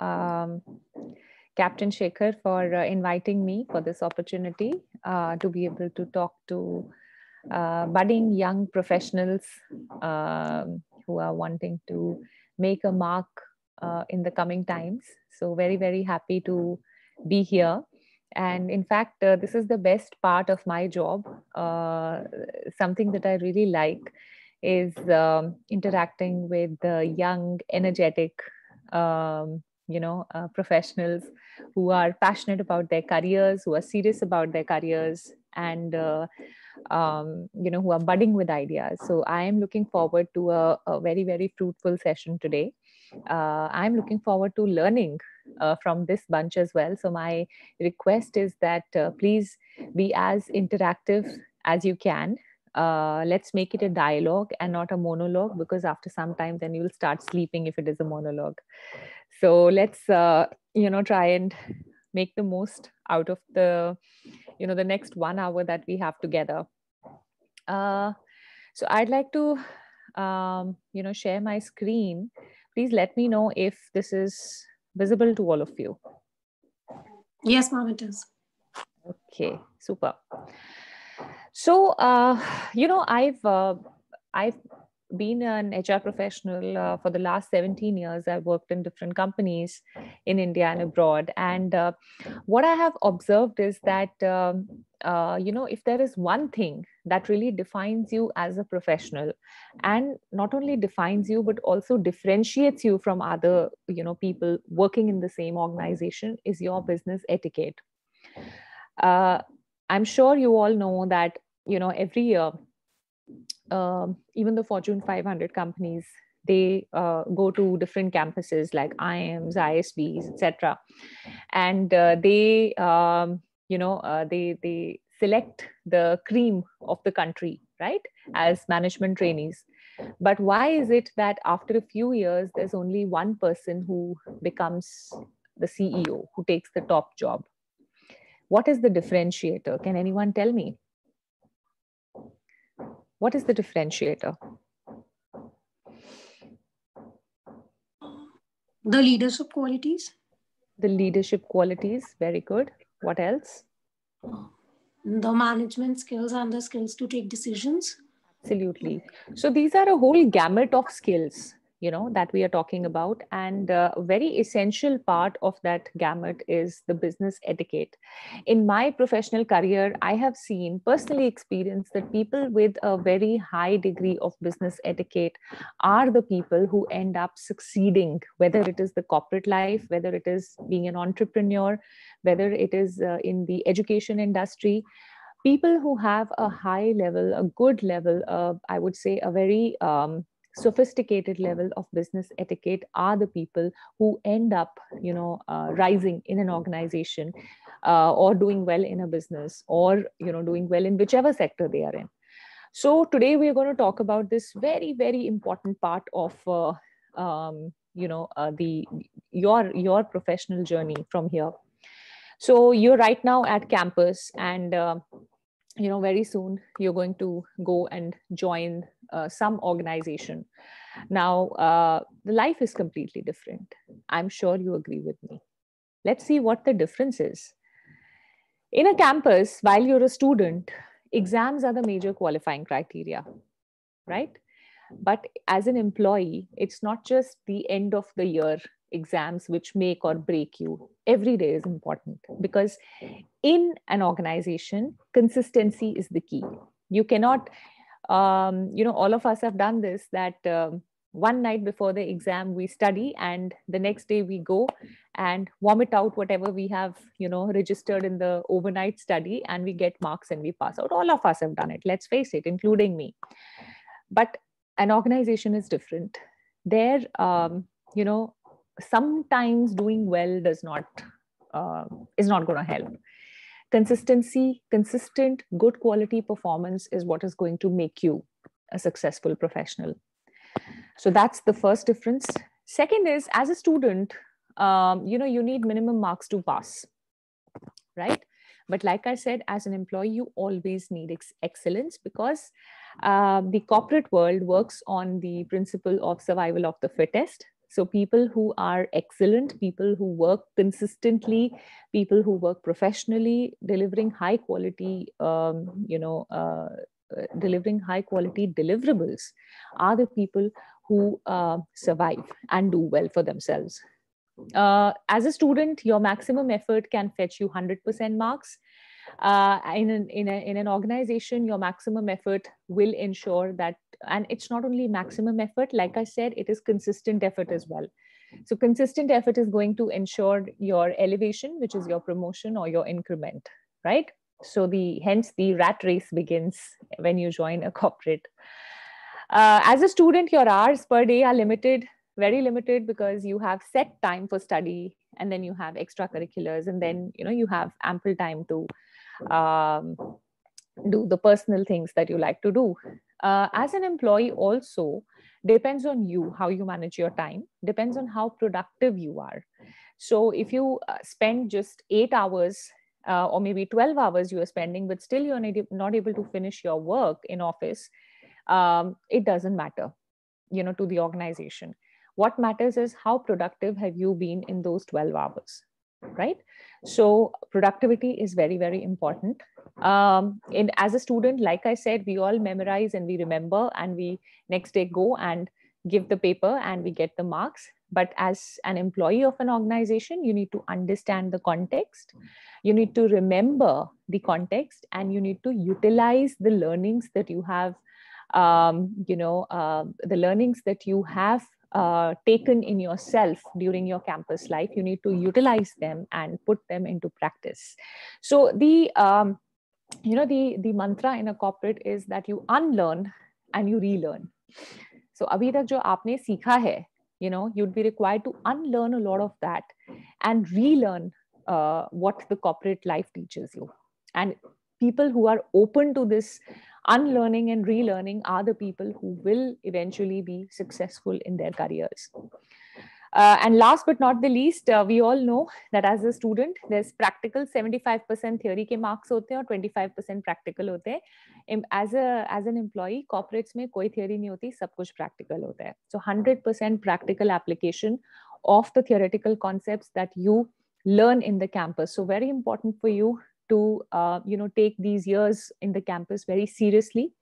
um, Captain Shaker, for uh, inviting me for this opportunity uh, to be able to talk to uh, budding young professionals um, who are wanting to make a mark uh, in the coming times. So, very, very happy to be here and in fact uh, this is the best part of my job uh, something that i really like is um, interacting with the young energetic um, you know uh, professionals who are passionate about their careers who are serious about their careers and uh, um, you know who are budding with ideas so i am looking forward to a, a very very fruitful session today uh, i'm looking forward to learning uh, from this bunch as well so my request is that uh, please be as interactive as you can uh, let's make it a dialogue and not a monologue because after some time then you'll start sleeping if it is a monologue so let's uh, you know try and make the most out of the you know the next one hour that we have together uh, so i'd like to um, you know share my screen please let me know if this is visible to all of you yes mom it is okay super so uh, you know i've uh, i've been an HR professional uh, for the last 17 years. I've worked in different companies in India and abroad. And uh, what I have observed is that, um, uh, you know, if there is one thing that really defines you as a professional and not only defines you, but also differentiates you from other, you know, people working in the same organization is your business etiquette. Uh, I'm sure you all know that, you know, every year um, even the Fortune 500 companies, they uh, go to different campuses like IMs, ISBs, etc., and uh, they, um, you know, uh, they they select the cream of the country, right, as management trainees. But why is it that after a few years, there's only one person who becomes the CEO, who takes the top job? What is the differentiator? Can anyone tell me? What is the differentiator? The leadership qualities. The leadership qualities, very good. What else? The management skills and the skills to take decisions. Absolutely. So these are a whole gamut of skills you know that we are talking about and a uh, very essential part of that gamut is the business etiquette in my professional career i have seen personally experienced that people with a very high degree of business etiquette are the people who end up succeeding whether it is the corporate life whether it is being an entrepreneur whether it is uh, in the education industry people who have a high level a good level uh, i would say a very um, sophisticated level of business etiquette are the people who end up you know uh, rising in an organization uh, or doing well in a business or you know doing well in whichever sector they are in so today we are going to talk about this very very important part of uh, um, you know uh, the your your professional journey from here so you're right now at campus and uh, you know very soon you're going to go and join uh, some organization now uh, the life is completely different i'm sure you agree with me let's see what the difference is in a campus while you're a student exams are the major qualifying criteria right but as an employee it's not just the end of the year exams which make or break you every day is important because in an organization consistency is the key you cannot um, you know all of us have done this that um, one night before the exam we study and the next day we go and vomit out whatever we have you know registered in the overnight study and we get marks and we pass out all of us have done it let's face it including me but an organization is different there um, you know sometimes doing well does not uh, is not going to help consistency consistent good quality performance is what is going to make you a successful professional so that's the first difference second is as a student um, you know you need minimum marks to pass right but like i said as an employee you always need ex- excellence because uh, the corporate world works on the principle of survival of the fittest so, people who are excellent, people who work consistently, people who work professionally, delivering high quality, um, you know, uh, uh, delivering high quality deliverables are the people who uh, survive and do well for themselves. Uh, as a student, your maximum effort can fetch you 100% marks. Uh, in, an, in, a, in an organization, your maximum effort will ensure that, and it's not only maximum effort, like I said, it is consistent effort as well. So consistent effort is going to ensure your elevation, which is your promotion or your increment, right? So the hence the rat race begins when you join a corporate. Uh, as a student, your hours per day are limited, very limited, because you have set time for study, and then you have extracurriculars, and then you know you have ample time to um, do the personal things that you like to do. Uh, as an employee, also depends on you how you manage your time, depends on how productive you are. So, if you uh, spend just eight hours uh, or maybe 12 hours you are spending, but still you're not able to finish your work in office, um, it doesn't matter, you know, to the organization. What matters is how productive have you been in those 12 hours? right? So productivity is very, very important. Um, and as a student, like I said, we all memorize and we remember and we next day go and give the paper and we get the marks. But as an employee of an organization, you need to understand the context, you need to remember the context, and you need to utilize the learnings that you have um, you know, uh, the learnings that you have uh, taken in yourself during your campus life. You need to utilize them and put them into practice. So the um, you know the the mantra in a corporate is that you unlearn and you relearn. So abhi tak jo aapne sikha hai, you know, you'd be required to unlearn a lot of that and relearn uh, what the corporate life teaches you. And people who are open to this unlearning and relearning are the people who will eventually be successful in their careers. Uh, and last but not the least, uh, we all know that as a student, there's practical 75% theory के marks होते or 25% practical होते As a as an employee, corporates में कोई theory नहीं होती, सब कुछ practical होता So 100% practical application of the theoretical concepts that you learn in the campus. So very important for you to uh, you know take these years in the campus very seriously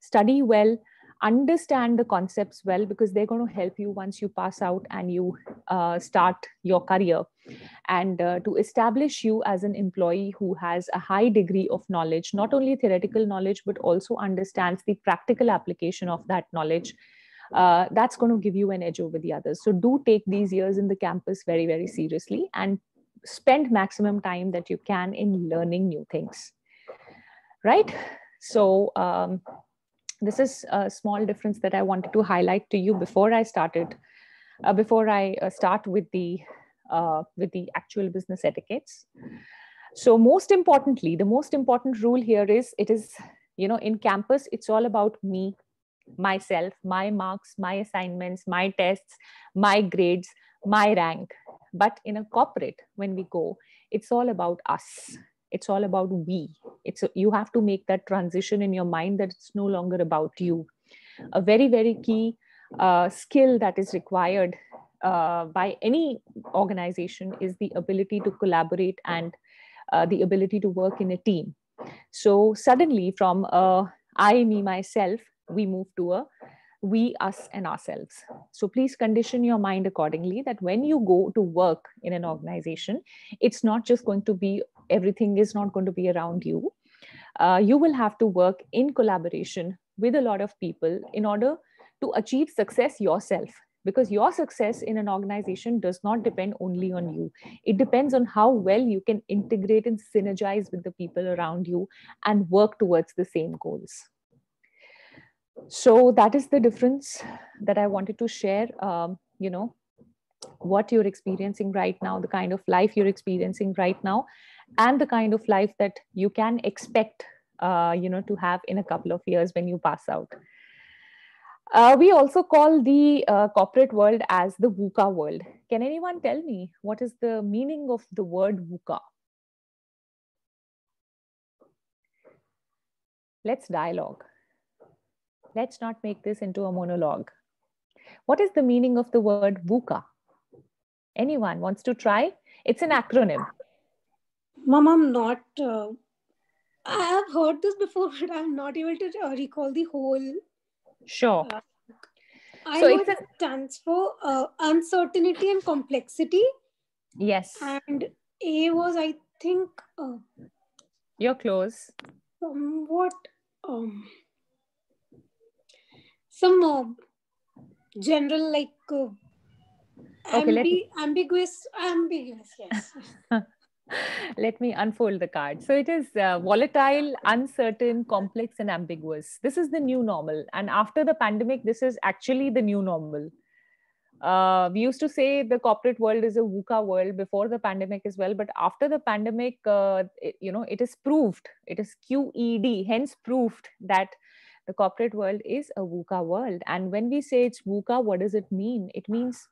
study well understand the concepts well because they're going to help you once you pass out and you uh, start your career and uh, to establish you as an employee who has a high degree of knowledge not only theoretical knowledge but also understands the practical application of that knowledge uh, that's going to give you an edge over the others so do take these years in the campus very very seriously and spend maximum time that you can in learning new things right so um, this is a small difference that i wanted to highlight to you before i started uh, before i uh, start with the uh, with the actual business etiquettes so most importantly the most important rule here is it is you know in campus it's all about me myself my marks my assignments my tests my grades my rank but in a corporate, when we go, it's all about us. It's all about we. It's a, you have to make that transition in your mind that it's no longer about you. A very very key uh, skill that is required uh, by any organization is the ability to collaborate and uh, the ability to work in a team. So suddenly, from uh, I, me, myself, we move to a we, us, and ourselves. So please condition your mind accordingly that when you go to work in an organization, it's not just going to be everything is not going to be around you. Uh, you will have to work in collaboration with a lot of people in order to achieve success yourself because your success in an organization does not depend only on you it depends on how well you can integrate and synergize with the people around you and work towards the same goals so that is the difference that i wanted to share um, you know what you're experiencing right now the kind of life you're experiencing right now and the kind of life that you can expect uh, you know to have in a couple of years when you pass out uh, we also call the uh, corporate world as the VUCA world. Can anyone tell me what is the meaning of the word VUCA? Let's dialogue let's not make this into a monologue. What is the meaning of the word VUCA? Anyone wants to try? It's an acronym. Mom, I'm not. Uh, I have heard this before, but I'm not able to uh, recall the whole. Sure. Uh, I so know it stands for uh, uncertainty and complexity. Yes. And A was, I think. Uh, You're close. Somewhat. Um, some uh, general like uh, okay, ambi- me... ambiguous ambiguous yes let me unfold the card so it is uh, volatile uncertain complex and ambiguous this is the new normal and after the pandemic this is actually the new normal uh, we used to say the corporate world is a VUCA world before the pandemic as well, but after the pandemic, uh, it, you know, it is proved, it is QED, hence proved that the corporate world is a VUCA world. And when we say it's VUCA, what does it mean? It means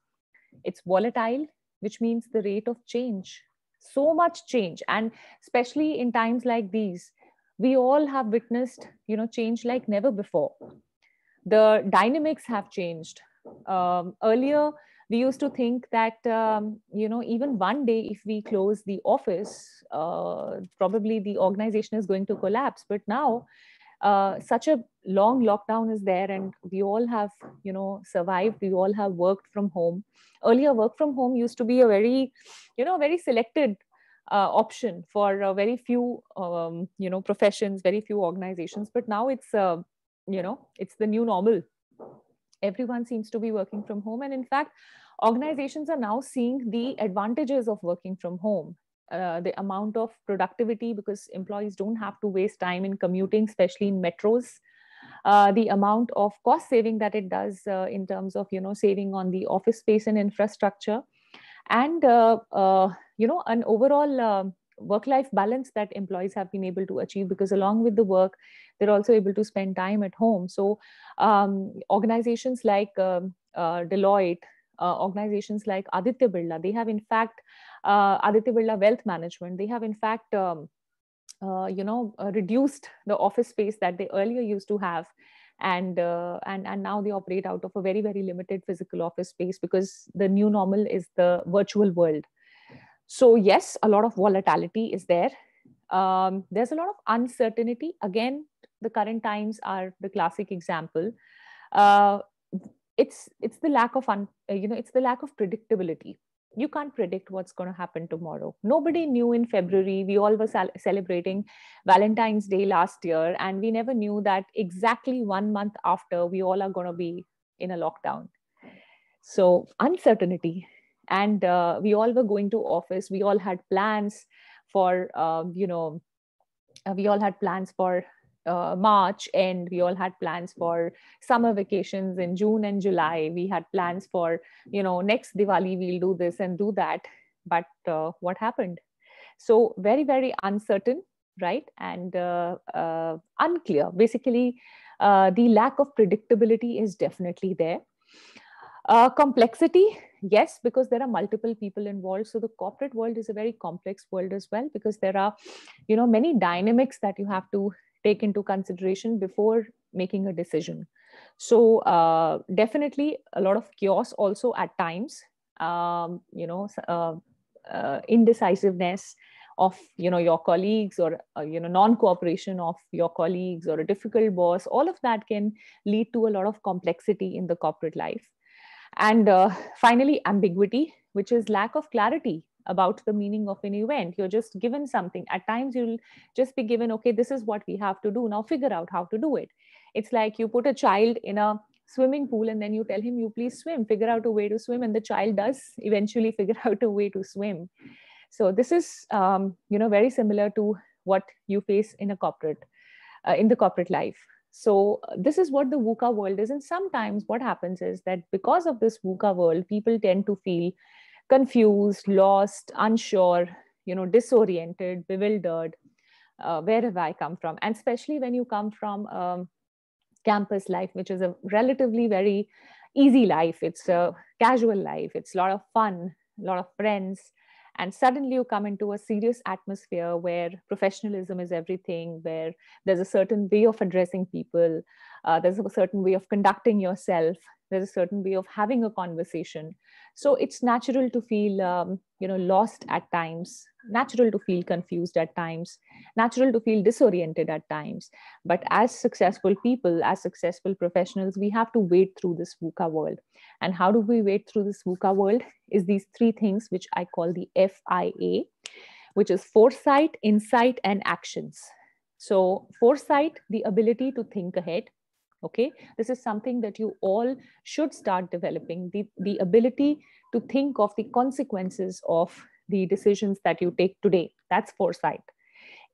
it's volatile, which means the rate of change, so much change. And especially in times like these, we all have witnessed, you know, change like never before. The dynamics have changed. Um, earlier, we used to think that um, you know even one day if we close the office uh, probably the organization is going to collapse but now uh, such a long lockdown is there and we all have you know survived we all have worked from home earlier work from home used to be a very you know very selected uh, option for uh, very few um, you know professions very few organizations but now it's uh, you know it's the new normal everyone seems to be working from home and in fact organizations are now seeing the advantages of working from home uh, the amount of productivity because employees don't have to waste time in commuting, especially in metros. Uh, the amount of cost saving that it does uh, in terms of you know saving on the office space and infrastructure and uh, uh, you know an overall um, work life balance that employees have been able to achieve because along with the work they're also able to spend time at home so um, organizations like um, deloitte uh, organizations like Aditya Birla. They have, in fact, uh, Aditya Birla Wealth Management. They have, in fact, um, uh, you know, reduced the office space that they earlier used to have and uh, and and now they operate out of a very very limited physical office space because the new normal is the virtual world so yes a lot of volatility is there um, there's a lot of uncertainty again the current times are the classic example uh, it's it's the lack of un, uh, you know it's the lack of predictability you can't predict what's going to happen tomorrow nobody knew in february we all were sal- celebrating valentine's day last year and we never knew that exactly one month after we all are going to be in a lockdown so uncertainty and uh, we all were going to office we all had plans for um, you know uh, we all had plans for uh, March end, we all had plans mm. for summer vacations in June and July. We had plans for, you know, next Diwali, we'll do this and do that. But uh, what happened? So, very, very uncertain, right? And uh, uh unclear. Basically, uh, the lack of predictability is definitely there. Uh, complexity, yes, because there are multiple people involved. So the corporate world is a very complex world as well, because there are, you know, many dynamics that you have to take into consideration before making a decision. So uh, definitely a lot of chaos also at times, um, you know, uh, uh, indecisiveness of you know your colleagues or uh, you know non-cooperation of your colleagues or a difficult boss all of that can lead to a lot of complexity in the corporate life and uh, finally ambiguity which is lack of clarity about the meaning of an event you're just given something at times you'll just be given okay this is what we have to do now figure out how to do it it's like you put a child in a swimming pool and then you tell him you please swim figure out a way to swim and the child does eventually figure out a way to swim so this is um, you know very similar to what you face in a corporate uh, in the corporate life so uh, this is what the VUCA world is. And sometimes what happens is that because of this VUCA world, people tend to feel confused, lost, unsure, you know, disoriented, bewildered. Uh, where have I come from? And especially when you come from um, campus life, which is a relatively very easy life. It's a casual life. It's a lot of fun, a lot of friends, and suddenly you come into a serious atmosphere where professionalism is everything where there's a certain way of addressing people uh, there's a certain way of conducting yourself there's a certain way of having a conversation so it's natural to feel um, you know lost at times natural to feel confused at times, natural to feel disoriented at times. But as successful people, as successful professionals, we have to wade through this VUCA world. And how do we wade through this VUCA world? Is these three things, which I call the FIA, which is foresight, insight, and actions. So, foresight, the ability to think ahead. Okay, this is something that you all should start developing the, the ability to think of the consequences of the decisions that you take today. That's foresight.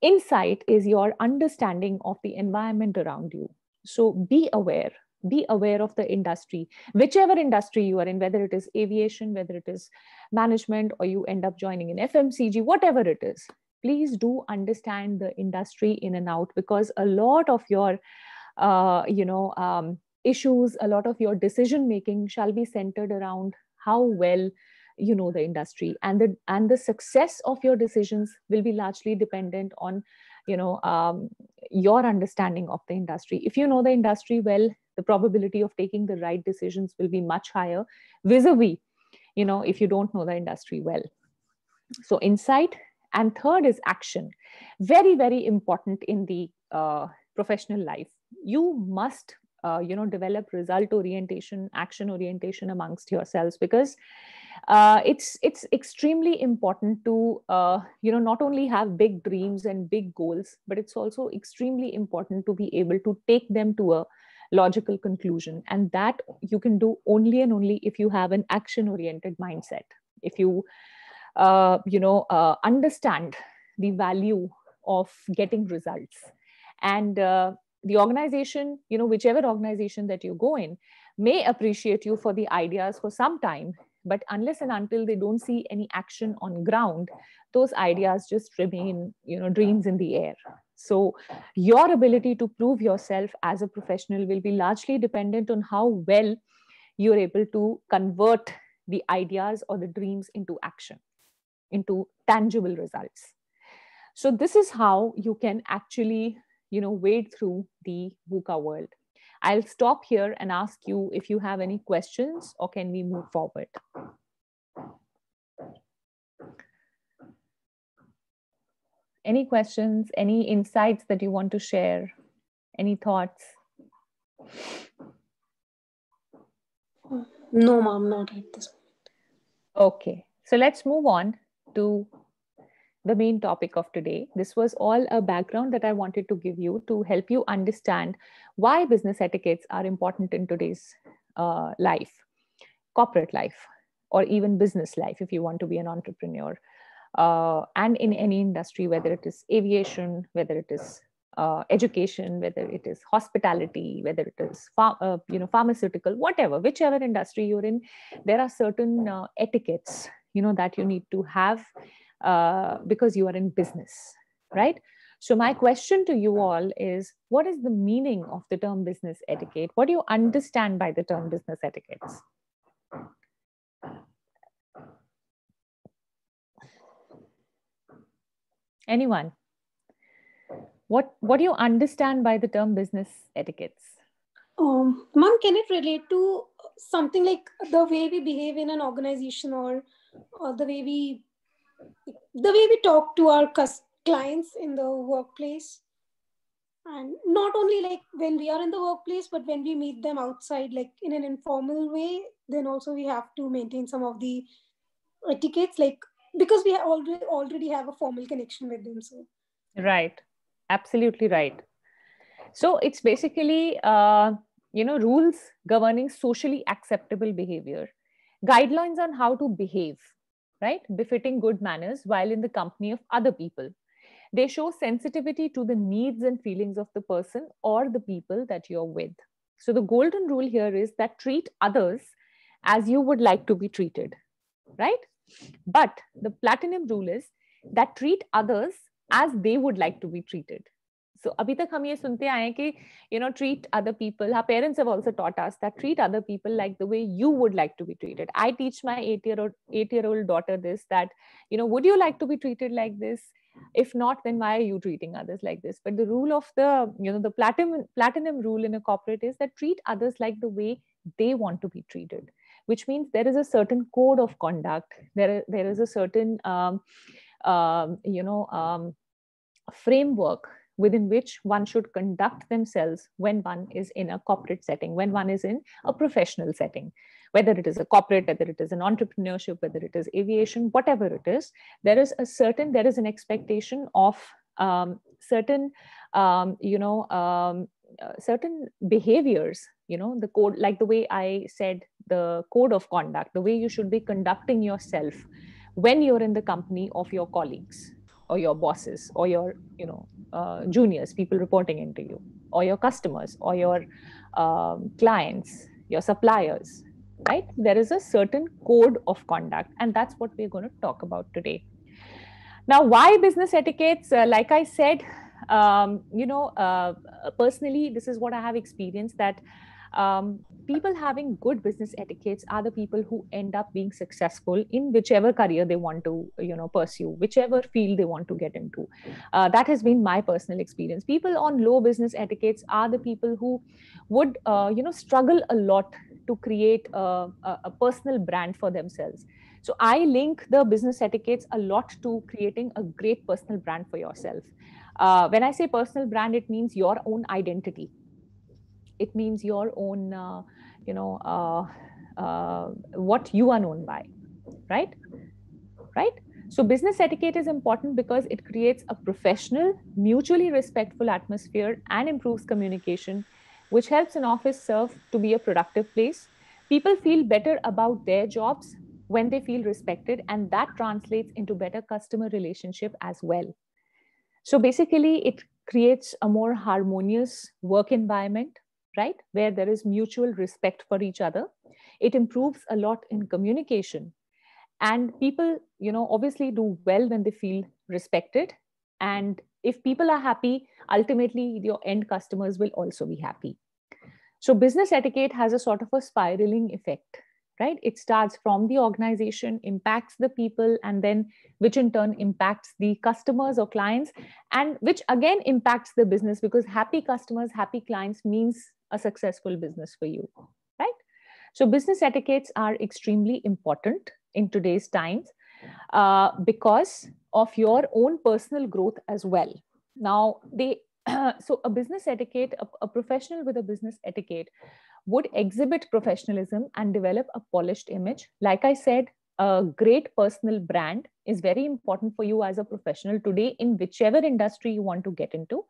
Insight is your understanding of the environment around you. So be aware, be aware of the industry, whichever industry you are in, whether it is aviation, whether it is management, or you end up joining in FMCG, whatever it is, please do understand the industry in and out because a lot of your, uh, you know, um, issues, a lot of your decision making shall be centered around how well you know the industry and the and the success of your decisions will be largely dependent on you know um, your understanding of the industry if you know the industry well the probability of taking the right decisions will be much higher vis-a-vis you know if you don't know the industry well so insight and third is action very very important in the uh, professional life you must uh, you know develop result orientation action orientation amongst yourselves because uh, it's it's extremely important to uh, you know not only have big dreams and big goals but it's also extremely important to be able to take them to a logical conclusion and that you can do only and only if you have an action oriented mindset if you uh, you know uh, understand the value of getting results and uh, the organization you know whichever organization that you go in may appreciate you for the ideas for some time but unless and until they don't see any action on ground, those ideas just remain, you know, dreams in the air. So your ability to prove yourself as a professional will be largely dependent on how well you're able to convert the ideas or the dreams into action, into tangible results. So this is how you can actually, you know, wade through the VUCA world. I'll stop here and ask you if you have any questions or can we move forward? Any questions, any insights that you want to share, any thoughts? No, ma'am, not at this point. Okay, so let's move on to the main topic of today. This was all a background that I wanted to give you to help you understand why business etiquettes are important in today's uh, life, corporate life, or even business life if you want to be an entrepreneur, uh, and in any industry, whether it is aviation, whether it is uh, education, whether it is hospitality, whether it is uh, you know pharmaceutical, whatever, whichever industry you're in, there are certain uh, etiquettes you know that you need to have uh, because you are in business, right? So, my question to you all is what is the meaning of the term business etiquette? What do you understand by the term business etiquettes? Anyone? What, what do you understand by the term business etiquettes? Um, Mom, can it relate to something like the way we behave in an organization or, or the way we the way we talk to our clients in the workplace and not only like when we are in the workplace but when we meet them outside like in an informal way then also we have to maintain some of the etiquettes like because we already already have a formal connection with them so right absolutely right so it's basically uh, you know rules governing socially acceptable behavior guidelines on how to behave right? Befitting good manners while in the company of other people. They show sensitivity to the needs and feelings of the person or the people that you're with. So, the golden rule here is that treat others as you would like to be treated, right? But the platinum rule is that treat others as they would like to be treated so abhi tak hum ye sunte aaye ki you know treat other people our parents have also taught us that treat other people like the way you would like to be treated i teach my 8 year old 8 year old daughter this that you know would you like to be treated like this if not then why are you treating others like this but the rule of the you know the platinum platinum rule in a corporate is that treat others like the way they want to be treated which means there is a certain code of conduct there there is a certain um, um, you know um, framework within which one should conduct themselves when one is in a corporate setting, when one is in a professional setting, whether it is a corporate, whether it is an entrepreneurship, whether it is aviation, whatever it is, there is a certain, there is an expectation of um, certain, um, you know, um, uh, certain behaviors you know the code like the way i said the code of conduct the way you should be conducting yourself when you're in the company of your colleagues or your bosses or your you know uh, juniors, people reporting into you, or your customers, or your um, clients, your suppliers, right? There is a certain code of conduct, and that's what we're going to talk about today. Now, why business etiquettes? Uh, like I said, um, you know, uh, personally, this is what I have experienced that um, people having good business etiquettes are the people who end up being successful in whichever career they want to you know pursue whichever field they want to get into uh, that has been my personal experience people on low business etiquettes are the people who would uh, you know struggle a lot to create a, a, a personal brand for themselves so I link the business etiquettes a lot to creating a great personal brand for yourself. Uh, when I say personal brand, it means your own identity it means your own uh, you know uh, uh, what you are known by right right so business etiquette is important because it creates a professional mutually respectful atmosphere and improves communication which helps an office serve to be a productive place people feel better about their jobs when they feel respected and that translates into better customer relationship as well so basically it creates a more harmonious work environment right? Where there is mutual respect for each other. It improves a lot in communication. And people, you know, obviously do well when they feel respected. And if people are happy, ultimately your end customers will also be happy. So business etiquette has a sort of a spiraling effect, right? It starts from the organization, impacts the people, and then which in turn impacts the customers or clients, and which again impacts the business because happy customers, happy clients means a successful business for you, right? So business etiquettes are extremely important in today's times uh, because of your own personal growth as well. Now they so a business etiquette a, a, professional with a business etiquette would exhibit professionalism and develop a polished image like i said a great personal brand is very important for you as a professional today in whichever industry you want to get into.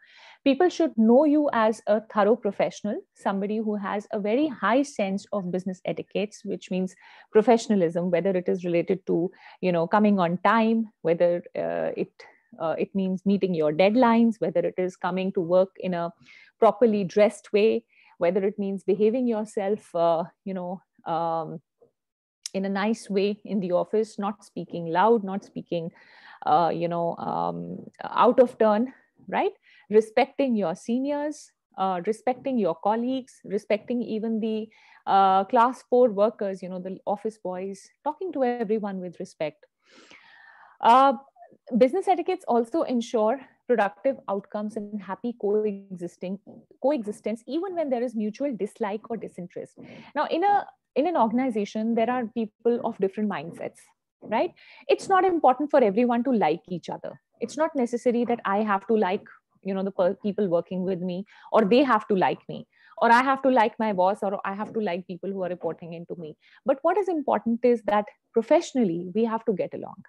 People should know you as a thorough professional, somebody who has a very high sense of business etiquettes, which means professionalism, whether it is related to you know coming on time, whether uh, it uh, it means meeting your deadlines, whether it is coming to work in a properly dressed way, whether it means behaving yourself, uh, you know. Um, in a nice way in the office, not speaking loud, not speaking, uh, you know, um, out of turn, right? Respecting your seniors, uh, respecting your colleagues, respecting even the uh, class four workers, you know, the office boys, talking to everyone with respect. Uh, business etiquettes also ensure productive outcomes and happy coexisting coexistence even when there is mutual dislike or disinterest now in a in an organization, there are people of different mindsets, right? It's not important for everyone to like each other. It's not necessary that I have to like, you know, the people working with me or they have to like me or I have to like my boss or I have to like people who are reporting into me. But what is important is that professionally, we have to get along.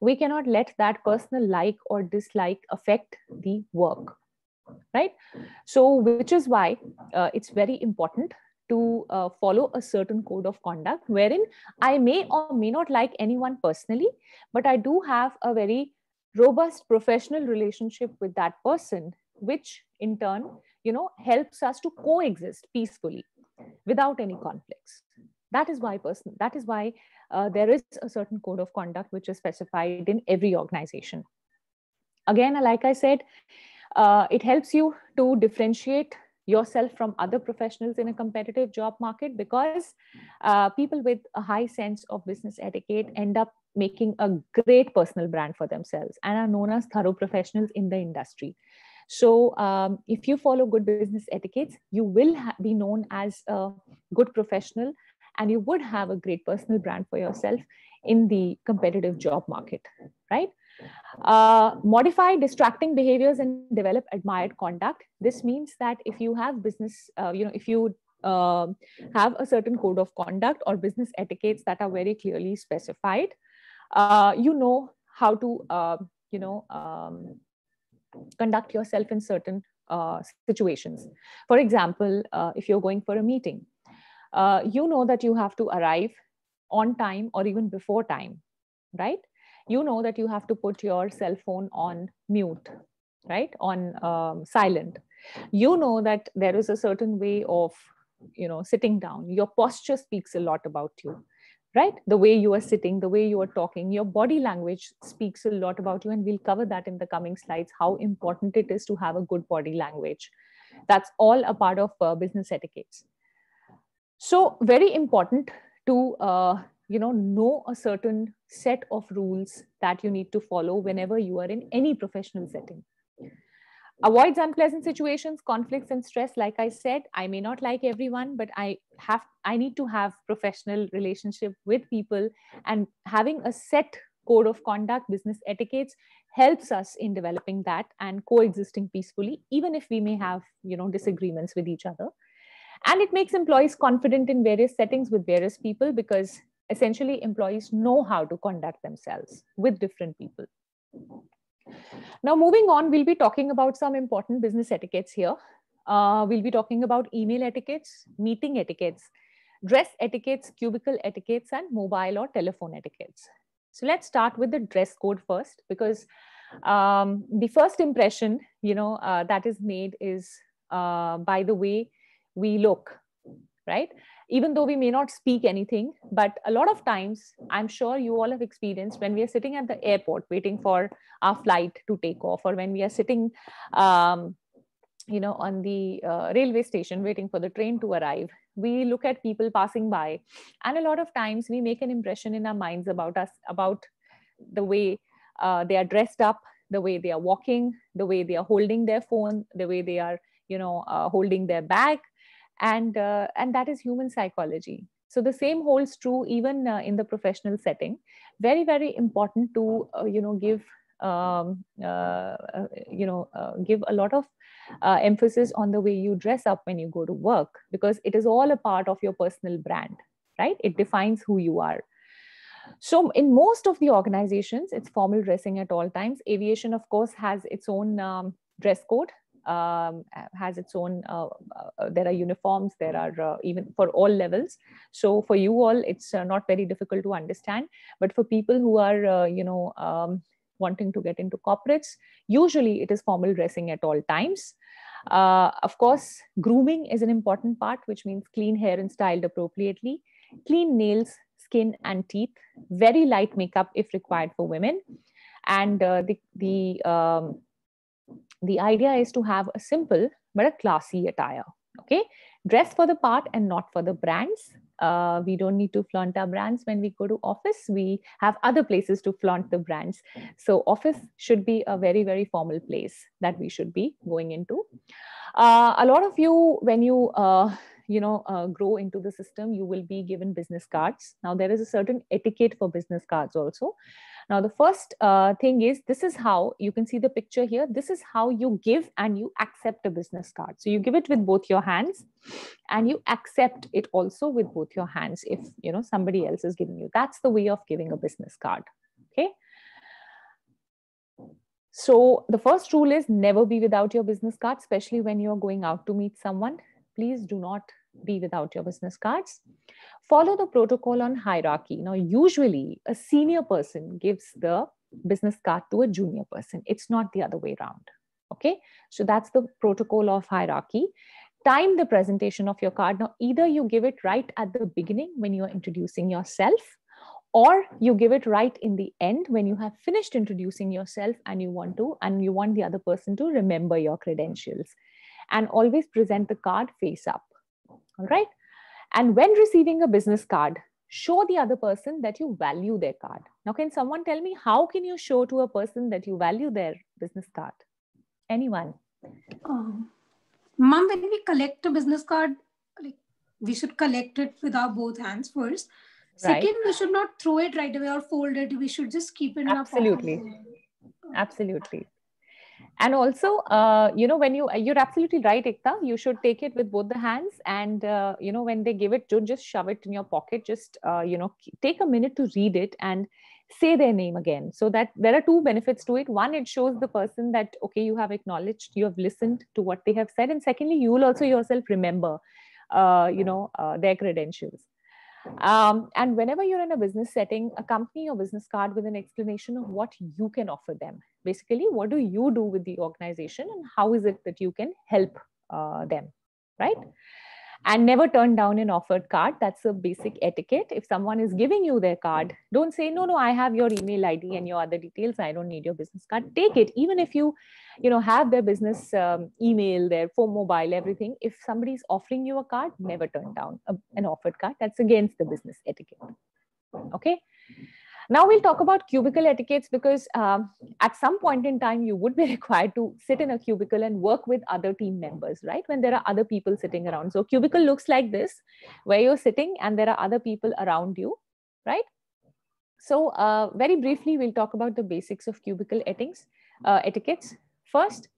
We cannot let that personal like or dislike affect the work right so which is why uh, it's very important to uh, follow a certain code of conduct wherein I may or may not like anyone personally, but I do have a very robust professional relationship with that person, which in turn, you know, helps us to coexist peacefully without any conflicts. That is why person. That is why uh, there is a certain code of conduct which is specified in every organization. Again, like I said, uh, it helps you to differentiate yourself from other professionals in a competitive job market because uh, people with a high sense of business etiquette end up making a great personal brand for themselves and are known as thorough professionals in the industry. So, um, if you follow good business etiquettes, you will ha- be known as a good professional and you would have a great personal brand for yourself in the competitive job market, right? Uh, modify distracting behaviors and develop admired conduct. This means that if you have business, uh, you know, if you uh, have a certain code of conduct or business etiquettes that are very clearly specified, uh, you know how to, uh, you know, um, conduct yourself in certain situations. For example, if you're going for a meeting, you know that you have to arrive on time or even before time, right? you know that you have to put your cell phone on mute, right? On um, silent. You know that there is a certain way of, you know, sitting down. Your posture speaks a lot about you, right? The way you are sitting, the way you are talking, your body language speaks a lot about you. And we'll cover that in the coming slides how important it is to have a good body language. That's all a part of uh, business etiquette. So, very important to uh, you know know a certain set of rules that you need to follow whenever you are in any professional setting avoids unpleasant situations conflicts and stress like i said i may not like everyone but i have i need to have professional relationship with people and having a set code of conduct business etiquettes helps us in developing that and coexisting peacefully even if we may have you know disagreements with each other and it makes employees confident in various settings with various people because essentially employees know how to conduct themselves with different people. Now, moving on, we'll be talking about some important business etiquettes here. Uh, we'll be talking about email etiquettes, meeting etiquettes, dress etiquettes, cubicle etiquettes, and mobile or telephone etiquettes. So let's start with the dress code first, because um, the first impression, you know, uh, that is made is uh, by the way we look, right? even though we may not speak anything but a lot of times i'm sure you all have experienced when we are sitting at the airport waiting for our flight to take off or when we are sitting um, you know on the uh, railway station waiting for the train to arrive we look at people passing by and a lot of times we make an impression in our minds about us about the way uh, they are dressed up the way they are walking the way they are holding their phone the way they are you know uh, holding their bag and uh, and that is human psychology so the same holds true even uh, in the professional setting very very important to uh, you know give um, uh, uh, you know uh, give a lot of emphasis on the way you dress up when you go to work because it is all a part of your personal brand right it defines who you are so in most of the organizations it's formal dressing at all times aviation of course has its own um, dress code um, has its own uh, uh, there are uniforms there are uh, even for all levels so for you all it's uh, not very difficult to understand but for people who are uh, you know um, wanting to get into corporates usually it is formal dressing at all times uh, of course grooming is an important part which means clean hair and styled appropriately clean nails skin and teeth very light makeup if required for women and the the um, the idea is to have a simple but a classy attire. Okay, dress for the part and not for the brands. Uh, we don't need to flaunt our brands when we go to office. We have other places to flaunt the brands. So office should be a very very formal place that we should be going into. Uh, a lot of you, when you uh, you know uh, grow into the system you will be given business cards now there is a certain etiquette for business cards also now the first uh, thing is this is how you can see the picture here this is how you give and you accept a business card so you give it with both your hands and you accept it also with both your hands if you know somebody else is giving you that's the way of giving a business card okay so the first rule is never be without your business card, especially when you're going out to meet someone. Please do not be without your business cards. Follow the protocol on hierarchy. Now, usually a senior person gives the business card to a junior person, it's not the other way around. Okay, so that's the protocol of hierarchy. Time the presentation of your card. Now, either you give it right at the beginning when you're introducing yourself, or you give it right in the end when you have finished introducing yourself and you want to and you want the other person to remember your credentials and always present the card face up all right. And when receiving a business card, show the other person that you value their card. Now, can someone tell me how can you show to a person that you value their business card? Anyone? Um, Mom, when we collect a business card, like we should collect it with our both hands first. Right. Second, we should not throw it right away or fold it. We should just keep it in Absolutely. our pocket. Absolutely and also uh, you know when you uh, you're absolutely right ekta you should take it with both the hands and uh, you know when they give it don't just shove it in your pocket just uh, you know take a minute to read it and say their name again so that there are two benefits to it one it shows the person that okay you have acknowledged you have listened to what they have said and secondly you will also yourself remember uh, you know uh, their credentials um, and whenever you're in a business setting accompany your business card with an explanation of what you can offer them basically what do you do with the organization and how is it that you can help uh, them right and never turn down an offered card that's a basic etiquette if someone is giving you their card don't say no no i have your email id and your other details i don't need your business card take it even if you you know have their business um, email their phone mobile everything if somebody is offering you a card never turn down a, um, an offered card that's against the business etiquette okay now we'll talk about cubicle etiquettes because um, at some point in time, you would be required to sit in a cubicle and work with other team members, right? When there are other people sitting around. So cubicle looks like this, where you're sitting and there are other people around you, right? So uh, very briefly, we'll talk about the basics of cubicle etiquettes. Uh, etiquettes. First,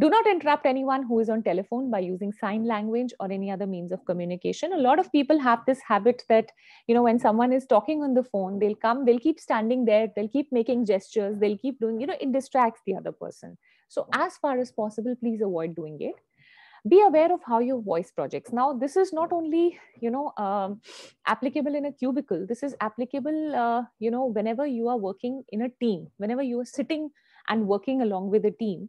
do not interrupt anyone who is on telephone by using sign language or any other means of communication. A lot of people have this habit that, you know, when someone is talking on the phone, they'll come, they'll keep standing there, they'll keep making gestures, they'll keep doing, you know, it distracts the other person. So, as far as possible, please avoid doing it be aware of how your voice projects now this is not only you know um, applicable in a cubicle this is applicable uh, you know whenever you are working in a team whenever you are sitting and working along with a team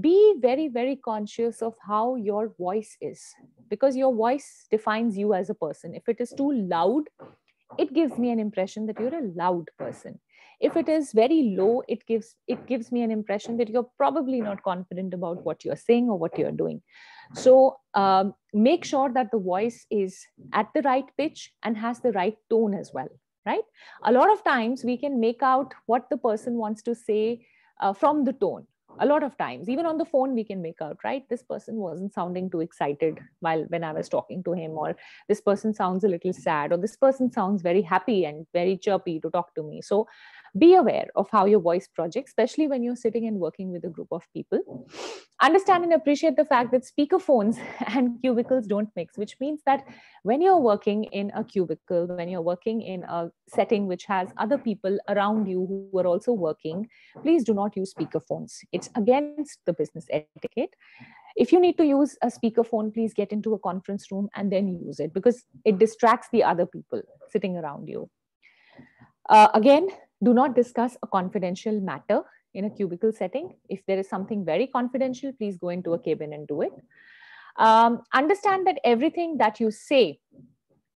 be very, very conscious of how your voice is because your voice defines you as a person. If it is too loud, it gives me an impression that you're a loud person if it is very low it gives it gives me an impression that you're probably not confident about what you're saying or what you're doing so um, make sure that the voice is at the right pitch and has the right tone as well right a lot of times we can make out what the person wants to say uh, from the tone a lot of times even on the phone we can make out right this person wasn't sounding too excited while when i was talking to him or this person sounds a little sad or this person sounds very happy and very chirpy to talk to me so be aware of how your voice projects, especially when you're sitting and working with a group of people. Understand and appreciate the fact that speaker phones and cubicles don't mix, which means that when you're working in a cubicle, when you're working in a setting which has other people around you who are also working, please do not use speaker phones. It's against the business etiquette if you need to use a speakerphone, please get into a conference room and then use it because it distracts the other people sitting around you. Uh, again, do not discuss a confidential matter in a cubicle setting. If there is something very confidential, please go into a cabin and do it. Um, understand that everything that you say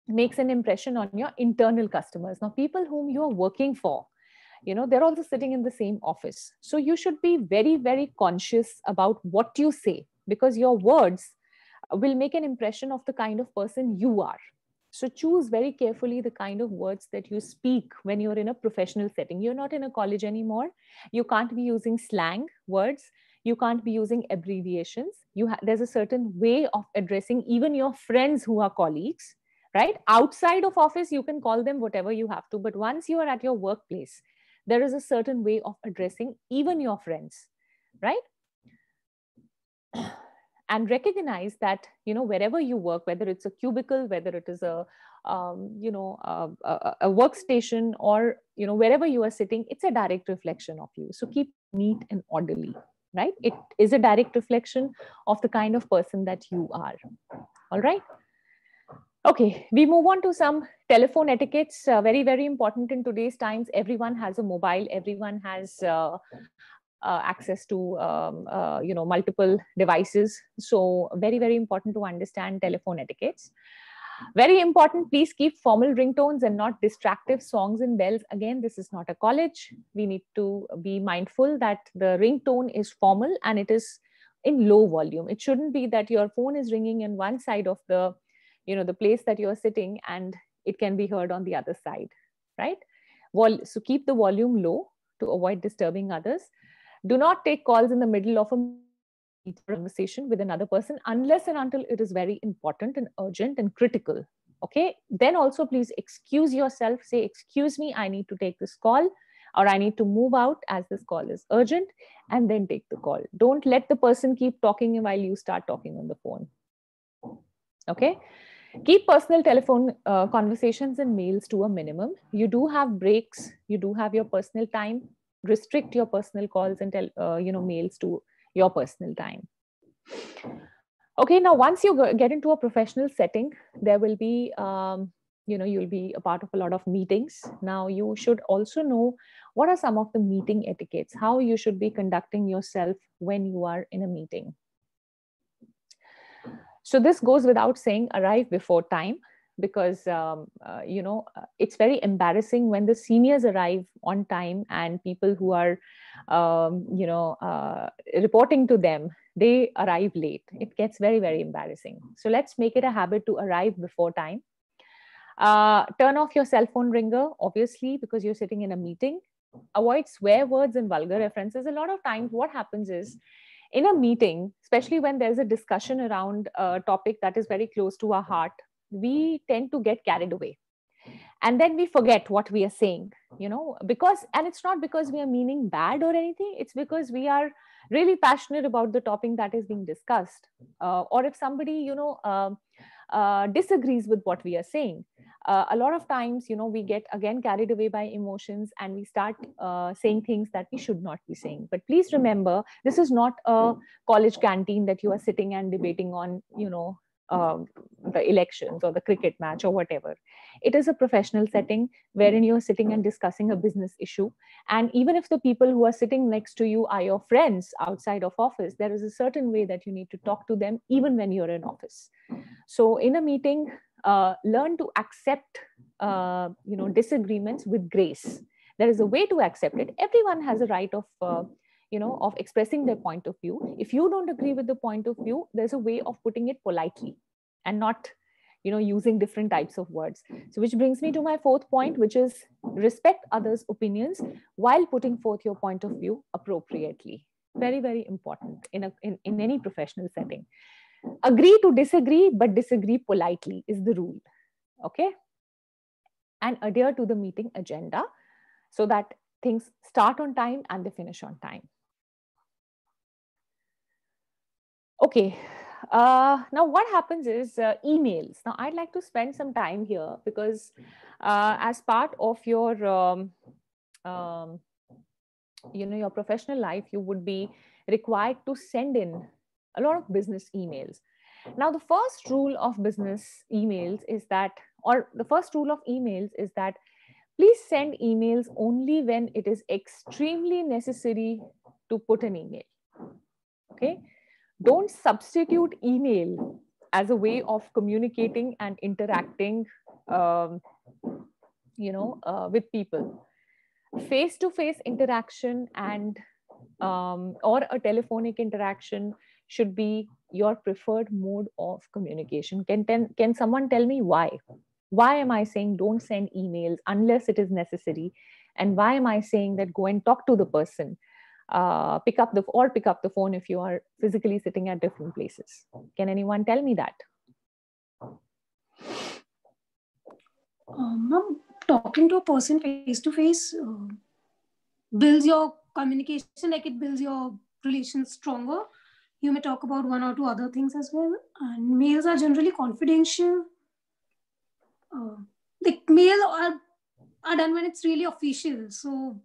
makes an impression on your internal customers. Now, people whom you are working for, you know, they're also sitting in the same office. So you should be very, very conscious about what you say because your words will make an impression of the kind of person you are. So choose very carefully the kind of words that you speak when you're in a professional setting. You're not in a college anymore. You can't be using slang words. You can't be using abbreviations. You ha- there's a certain way of addressing even your friends who are colleagues, right? Outside of office, you can call them whatever you have to. But once you are at your workplace, there is a certain way of addressing even your friends, right? and recognize that you know wherever you work whether it's a cubicle whether it is a um, you know a, a, a, workstation or you know wherever you are sitting it's a direct reflection of you so keep neat and orderly right it is a direct reflection of the kind of person that you are all right okay we move on to some telephone etiquettes uh, very very important in today's times everyone has a mobile everyone has uh, uh, access to um, uh, you know multiple devices so very very important to understand telephone etiquettes very important please keep formal ringtones and not distractive songs and bells again this is not a college we need to be mindful that the ringtone is formal and it is in low volume it shouldn't be that your phone is ringing in one side of the you know the place that you're sitting and it can be heard on the other side right so keep the volume low to avoid disturbing others do not take calls in the middle of a conversation with another person unless and until it is very important and urgent and critical okay then also please excuse yourself say excuse me i need to take this call or i need to move out as this call is urgent and then take the call don't let the person keep talking while you start talking on the phone okay keep personal telephone uh, conversations and mails to a minimum you do have breaks you do have your personal time restrict your personal calls and tell, uh, you know mails to your personal time okay now once you get into a professional setting there will be um, you know you'll be a part of a lot of meetings now you should also know what are some of the meeting etiquettes how you should be conducting yourself when you are in a meeting so this goes without saying arrive before time because um, uh, you know uh, it's very embarrassing when the seniors arrive on time and people who are um, you know uh, reporting to them they arrive late it gets very very embarrassing so let's make it a habit to arrive before time uh, turn off your cell phone ringer obviously because you're sitting in a meeting avoid swear words and vulgar references a lot of times what happens is in a meeting especially when there's a discussion around a topic that is very close to our heart we tend to get carried away and then we forget what we are saying you know because and it's not because we are meaning bad or anything it's because we are really passionate about the topic that is being discussed uh, or if somebody you know uh, uh, disagrees with what we are saying uh, a lot of times you know we get again carried away by emotions and we start uh, saying things that we should not be saying but please remember this is not a college canteen that you are sitting and debating on you know um, the elections or the cricket match or whatever. It is a professional setting wherein you're sitting and discussing a business issue. And even if the people who are sitting next to you are your friends outside of office, there is a certain way that you need to talk to them even when you're in office. So in a meeting, uh, learn to accept uh, you know disagreements with grace. There is a way to accept it. Everyone has a right of uh, you know of expressing their point of view if you don't agree with the point of view there's a way of putting it politely and not you know using different types of words so which brings me to my fourth point which is respect others opinions while putting forth your point of view appropriately very very important in a in, in any professional setting agree to disagree but disagree politely is the rule okay and adhere to the meeting agenda so that things start on time and they finish on time Okay. Uh, now, what happens is uh, emails. Now, I'd like to spend some time here because, uh, as part of your, um, um, you know, your professional life, you would be required to send in a lot of business emails. Now, the first rule of business emails is that, or the first rule of emails is that please send emails only when it is extremely necessary to put an email. Okay don't substitute email as a way of communicating and interacting um, you know uh, with people face to face interaction and um, or a telephonic interaction should be your preferred mode of communication can ten, can someone tell me why why am i saying don't send emails unless it is necessary and why am i saying that go and talk to the person uh, pick up the or pick up the phone if you are physically sitting at different places. Can anyone tell me that? Um, mom, talking to a person face to face builds your communication, like it builds your relations stronger. You may talk about one or two other things as well. And males are generally confidential. Uh, like male are, are done when it's really official. So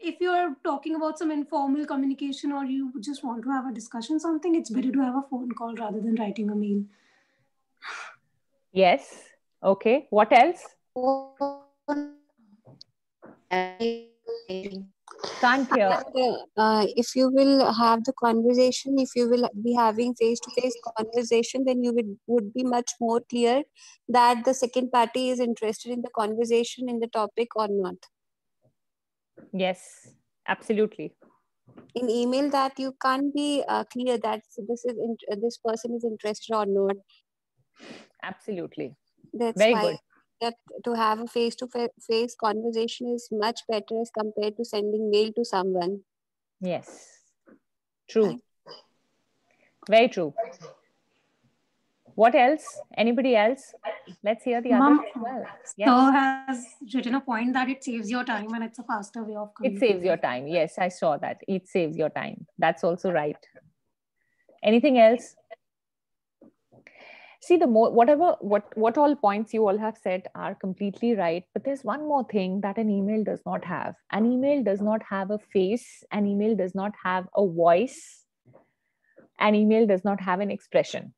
if you're talking about some informal communication or you just want to have a discussion something it's better to have a phone call rather than writing a mail yes okay what else Thank you. uh, if you will have the conversation if you will be having face to face conversation then you would, would be much more clear that the second party is interested in the conversation in the topic or not Yes, absolutely. In email, that you can't be uh, clear that this is in, this person is interested or not. Absolutely. That's very good. That to have a face to face conversation is much better as compared to sending mail to someone. Yes, true. Very true what else anybody else let's hear the Mom, others well. yes. has written a point that it saves your time and it's a faster way of it saves your time yes i saw that it saves your time that's also right anything else see the more whatever what what all points you all have said are completely right but there's one more thing that an email does not have an email does not have a face an email does not have a voice an email does not have an expression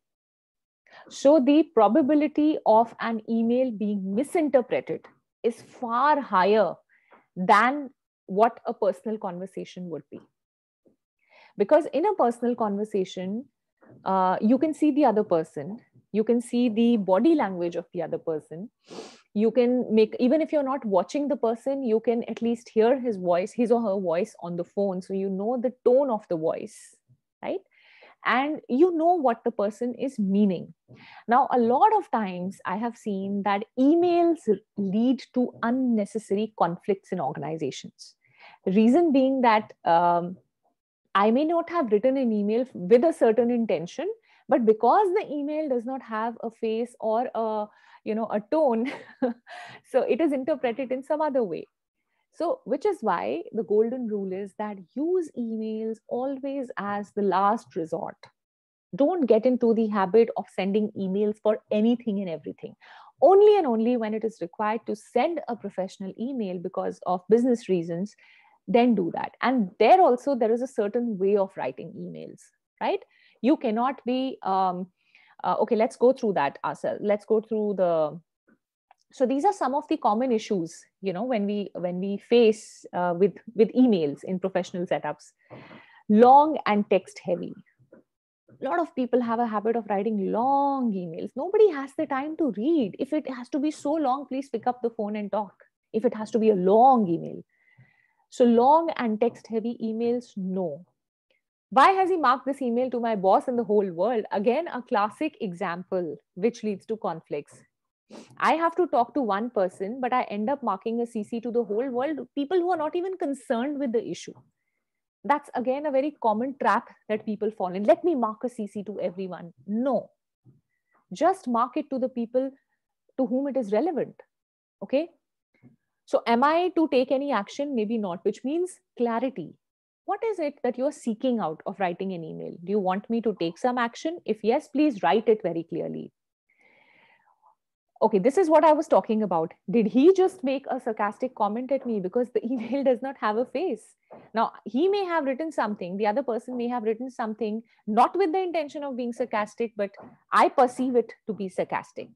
show the probability of an email being misinterpreted is far higher than what a personal conversation would be. Because in a personal conversation, uh, you can see the other person, you can see the body language of the other person, you can make, even if you're not watching the person, you can at least hear his voice, his or her voice on the phone. So you know the tone of the voice, right? and you know what the person is meaning. Now, a lot of times I have seen that emails lead to unnecessary conflicts in organizations. Reason being that um, I may not have written an email with a certain intention, but because the email does not have a face or a you know a tone so it is interpreted in some other way so, which is why the golden rule is that use emails always as the last resort. Don't get into the habit of sending emails for anything and everything. Only and only when it is required to send a professional email because of business reasons, then do that. And there also, there is a certain way of writing emails, right? You cannot be, um, uh, okay, let's go through that ourselves. Let's go through the so these are some of the common issues you know when we when we face uh, with with emails in professional setups long and text heavy a lot of people have a habit of writing long emails nobody has the time to read if it has to be so long please pick up the phone and talk if it has to be a long email so long and text heavy emails no why has he marked this email to my boss and the whole world again a classic example which leads to conflicts I have to talk to one person, but I end up marking a CC to the whole world, people who are not even concerned with the issue. That's again a very common trap that people fall in. Let me mark a CC to everyone. No. Just mark it to the people to whom it is relevant. Okay. So, am I to take any action? Maybe not, which means clarity. What is it that you're seeking out of writing an email? Do you want me to take some action? If yes, please write it very clearly okay, this is what I was talking about. Did he just make a sarcastic comment at me because the email does not have a face? Now, he may have written something, the other person may have written something, not with the intention of being sarcastic, but I perceive it to be sarcastic.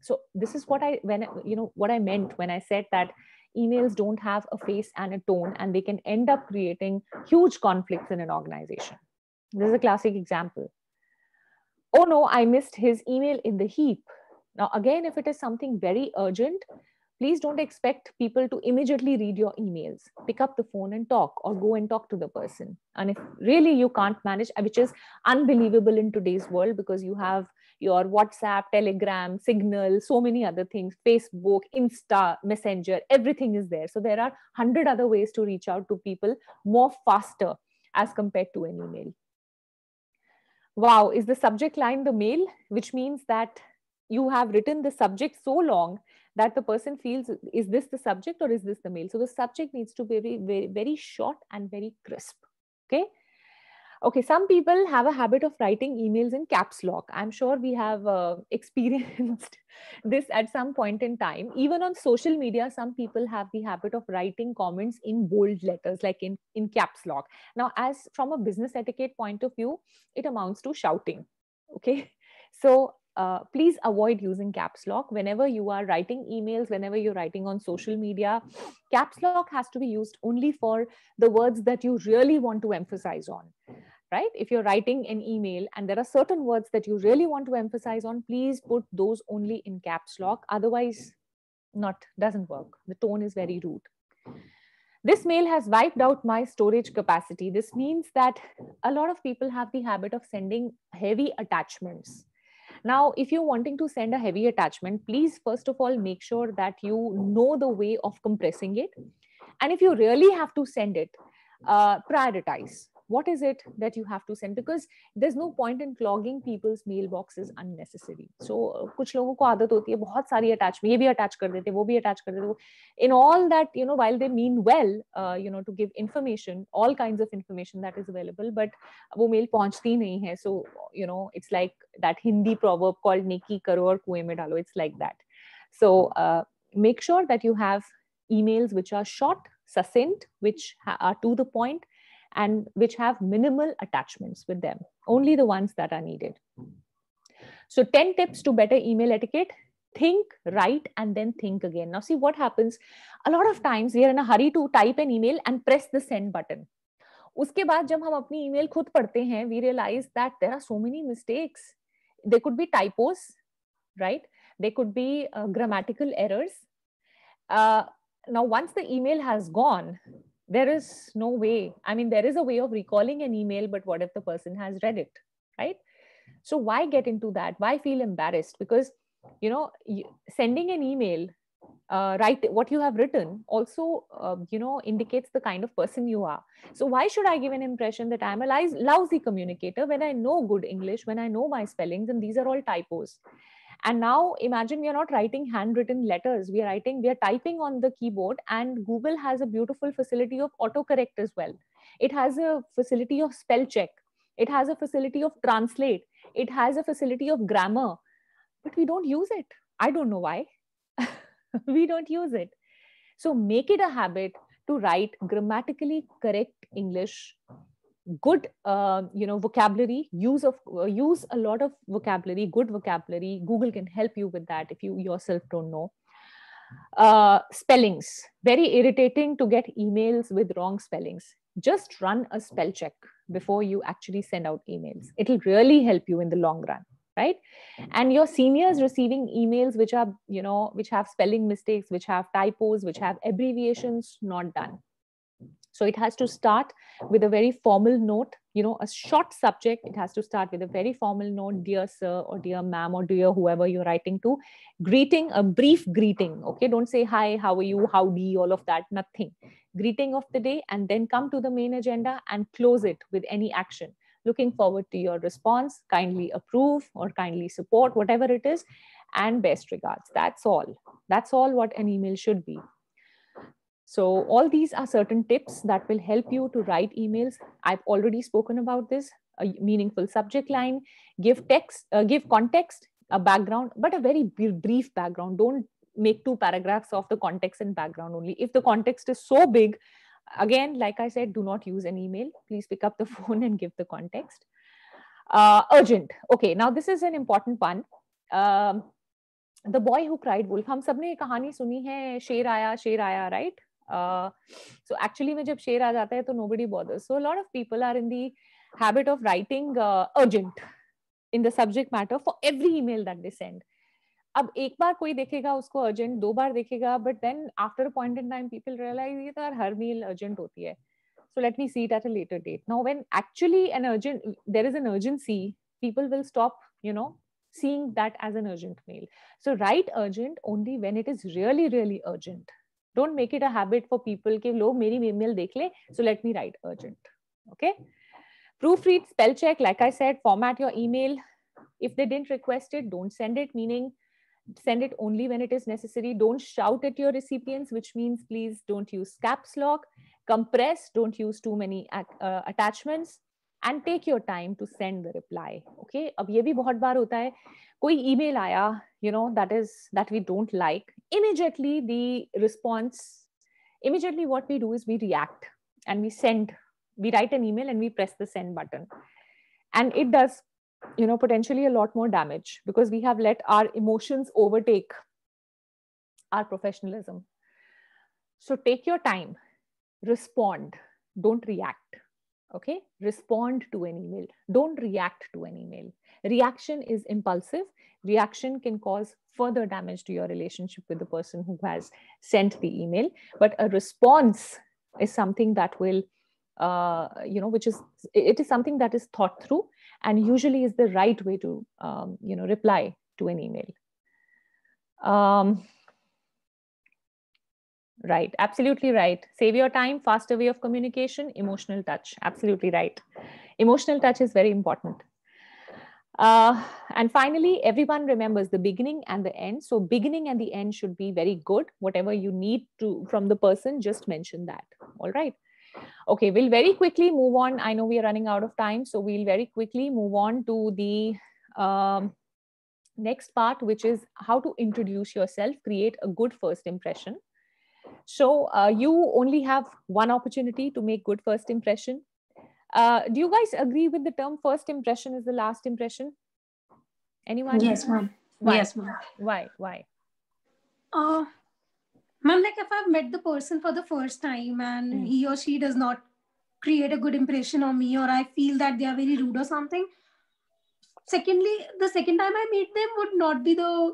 So, this is what I, when, you know, what I meant when I said that emails don't have a face and a tone, and they can end up creating huge conflicts in an organization. This is a classic example. Oh no, I missed his email in the heap now, again, if it is something very urgent, please don't expect people to immediately read your emails. Pick up the phone and talk, or go and talk to the person. And if really you can't manage, uh, which is unbelievable in today's world because you have your WhatsApp, Telegram, Signal, so many other things, Facebook, Insta, Messenger, everything is there. So there are 100 other ways to reach out to people more faster as compared to an email wow is the subject line the mail which means that you have written the subject so long that the person feels is this the subject or is this the mail so the subject needs to be very very, very short and very crisp okay okay some people have a habit of writing emails in caps lock i'm sure we have uh, experienced this at some point in time even on social media some people have the habit of writing comments in bold letters like in in caps lock now as from a business etiquette point of view it amounts to shouting okay so uh, please avoid using caps lock whenever you are writing emails whenever you're writing on social media caps lock has to be used only for the words that you really want to emphasize on right if you're writing an email and there are certain words that you really want to emphasize on please put those only in caps lock otherwise not doesn't work the tone is very rude this mail has wiped out my storage capacity this means that a lot of people have the habit of sending heavy attachments now, if you're wanting to send a heavy attachment, please first of all make sure that you know the way of compressing it. And if you really have to send it, uh, prioritize what is it that you have to send because there's no point in clogging people's mailboxes unnecessarily so kuch कुछ लोगों को आदत होती है बहुत सारी attach में ये भी अटैच कर देते वो भी अटैच कर देते in all that you know while they mean well you know to give information all kinds of information that is available but वो मेल पहुंचती नहीं है so you know it's like that Hindi so uh, make sure that you have emails which are short, succinct, which are to the point, and which have minimal attachments with them, only the ones that are needed. So 10 tips to better email etiquette. Think, write, and then think again. Now, see what happens. A lot of times we are in a hurry to type an email and press the send button. उसके बाद जब हम अपनी email खुद पढ़ते हैं we realise that there are so many mistakes they could be typos right they could be grammatical errors now once the email has gone there is no way. I mean, there is a way of recalling an email, but what if the person has read it, right? So why get into that? Why feel embarrassed? Because you know, sending an email, uh, write what you have written, also uh, you know indicates the kind of person you are. So why should I give an impression that I'm a lousy communicator when I know good English, when I know my spellings, and these are all typos? and now imagine we are not writing handwritten letters we are writing we are typing on the keyboard and google has a beautiful facility of autocorrect as well it has a facility of spell check it has a facility of translate it has a facility of grammar but we don't use it i don't know why we don't use it so make it a habit to write grammatically correct english good uh, you know vocabulary use of uh, use a lot of vocabulary good vocabulary google can help you with that if you yourself don't know uh, spellings very irritating to get emails with wrong spellings just run a spell check before you actually send out emails it'll really help you in the long run right and your seniors receiving emails which are you know which have spelling mistakes which have typos which have abbreviations not done so it has to start with a very formal note, you know, a short subject. It has to start with a very formal note, dear sir, or dear ma'am, or dear whoever you're writing to. Greeting, a brief greeting. Okay, don't say hi, how are you, howdy, all of that, nothing. Greeting of the day, and then come to the main agenda and close it with any action. Looking forward to your response. Kindly approve or kindly support, whatever it is, and best regards. That's all. That's all what an email should be. So all these are certain tips that will help you to write emails. I've already spoken about this, a meaningful subject line, give text, uh, give context, a background, but a very brief background. Don't make two paragraphs of the context and background only. If the context is so big, again, like I said, do not use an email. Please pick up the phone and give the context. Uh, urgent. Okay, now this is an important one. Um, the boy who cried wolf. हम sabne kahani suni hai. शेर आया शेर आया right? सो uh, actually में जब शेर आ जाता है तो nobody bother so lot of people are in the habit of writing urgent in the subject matter for every email that they send अब एक बार कोई देखेगा उसको अर्जेंट दो बार देखेगा but then after point in time people realise ये तो हर मेल अर्जेंट होती है so let me see it at a later date no when actually an urgent there is an urgency people will stop you know seeing that as an urgent mail so write urgent only when it is really really urgent don't make it a habit for people Give, लोग मेरी email. देख ले so let me write urgent okay proofread spell check like i said format your email if they didn't request it don't send it meaning send it only when it is necessary don't shout at your recipients which means please don't use caps lock compress don't use too many uh, attachments and take your time to send the reply. Okay. अब ये भी बहुत बार होता है कोई email आया you know that is that we don't like immediately the immediately what we do is we react and we send we write an email and we press the send button and it does you know potentially a lot more damage because we have let our emotions overtake our professionalism so take your time respond don't react okay respond to an email don't react to an email reaction is impulsive reaction can cause further damage to your relationship with the person who has sent the email but a response is something that will uh, you know which is it is something that is thought through and usually is the right way to um, you know reply to an email um, Right. Absolutely right. Save your time, faster way of communication, emotional touch. Absolutely right. Emotional touch is very important. Uh, and finally, everyone remembers the beginning and the end. So beginning and the end should be very good. Whatever you need to from the person, just mention that. All right. Okay, we'll very quickly move on. I know we are running out of time, so we'll very quickly move on to the um, next part, which is how to introduce yourself, create a good first impression. So uh, you only have one opportunity to make good first impression. Uh, do you guys agree with the term first impression is the last impression? Anyone? Yes, ma'am. Why? Yes, ma'am. Why? Why? Uh, ma'am, like if I've met the person for the first time and mm. he or she does not create a good impression on me or I feel that they are very rude or something. Secondly, the second time I meet them would not be the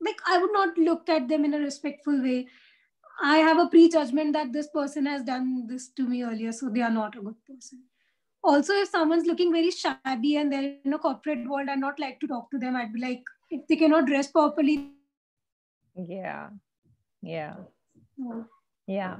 like I would not look at them in a respectful way. I have a prejudgment that this person has done this to me earlier, so they are not a good person. Also, if someone's looking very shabby and they're in a corporate world, I'd not like to talk to them. I'd be like, if they cannot dress properly. Yeah. Yeah. Yeah.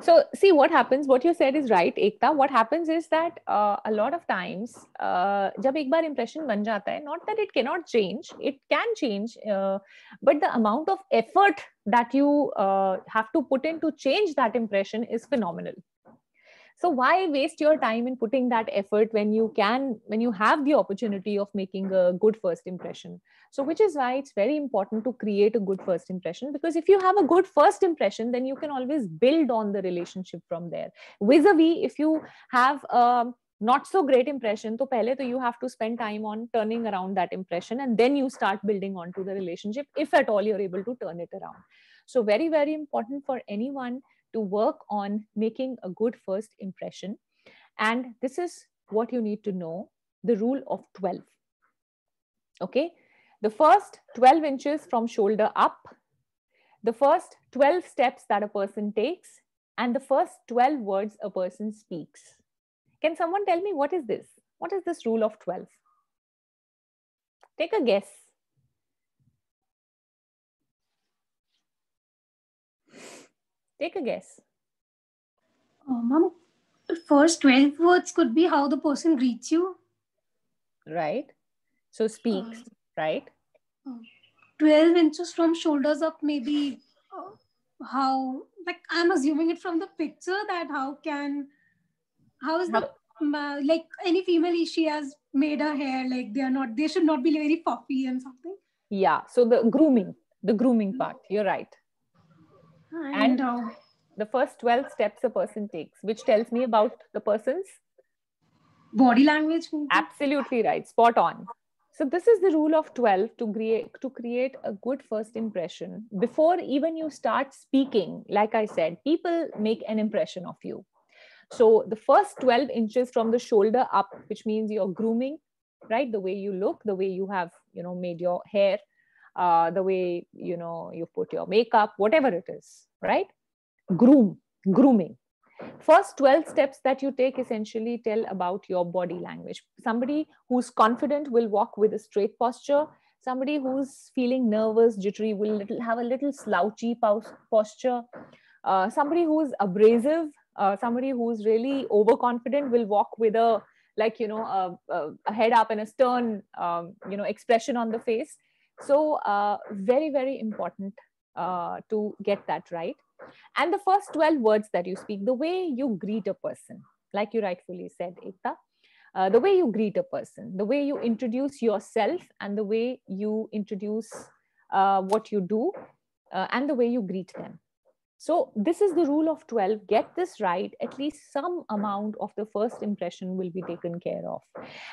So, see what happens. What you said is right, Ekta. What happens is that uh, a lot of times, uh, जब एक बार impression बन जाता है, not that it cannot change, it can change, uh, but the amount of effort that you uh, have to put in to change that impression is phenomenal so why waste your time in putting that effort when you can when you have the opportunity of making a good first impression so which is why it's very important to create a good first impression because if you have a good first impression then you can always build on the relationship from there vis-a-vis if you have a not so great impression so pehle to you have to spend time on turning around that impression and then you start building onto the relationship if at all you're able to turn it around so very very important for anyone to work on making a good first impression. And this is what you need to know the rule of 12. Okay, the first 12 inches from shoulder up, the first 12 steps that a person takes, and the first 12 words a person speaks. Can someone tell me what is this? What is this rule of 12? Take a guess. Take a guess. Oh, mom, the first 12 words could be how the person greets you. Right. So speaks, uh, right? Uh, 12 inches from shoulders up, maybe uh, how, like, I'm assuming it from the picture that how can, how is how, the like any female she has made her hair like they are not they should not be very puffy and something yeah so the grooming the grooming part you're right I and know. the first 12 steps a person takes, which tells me about the person's body language. Absolutely right. Spot on. So this is the rule of 12 to create to create a good first impression before even you start speaking like I said people make an impression of you so the first 12 inches from the shoulder up which means you're grooming right the way you look the way you have you know made your hair uh, the way you know you put your makeup whatever it is right groom grooming first 12 steps that you take essentially tell about your body language somebody who's confident will walk with a straight posture somebody who's feeling nervous jittery will little, have a little slouchy posture uh, somebody who's abrasive uh, somebody who's really overconfident will walk with a like you know a, a head up and a stern um, you know expression on the face so uh, very, very important uh, to get that right. And the first 12 words that you speak, the way you greet a person, like you rightfully said, Ekta, uh, the way you greet a person, the way you introduce yourself and the way you introduce uh, what you do uh, and the way you greet them. So, this is the rule of 12. Get this right. At least some amount of the first impression will be taken care of.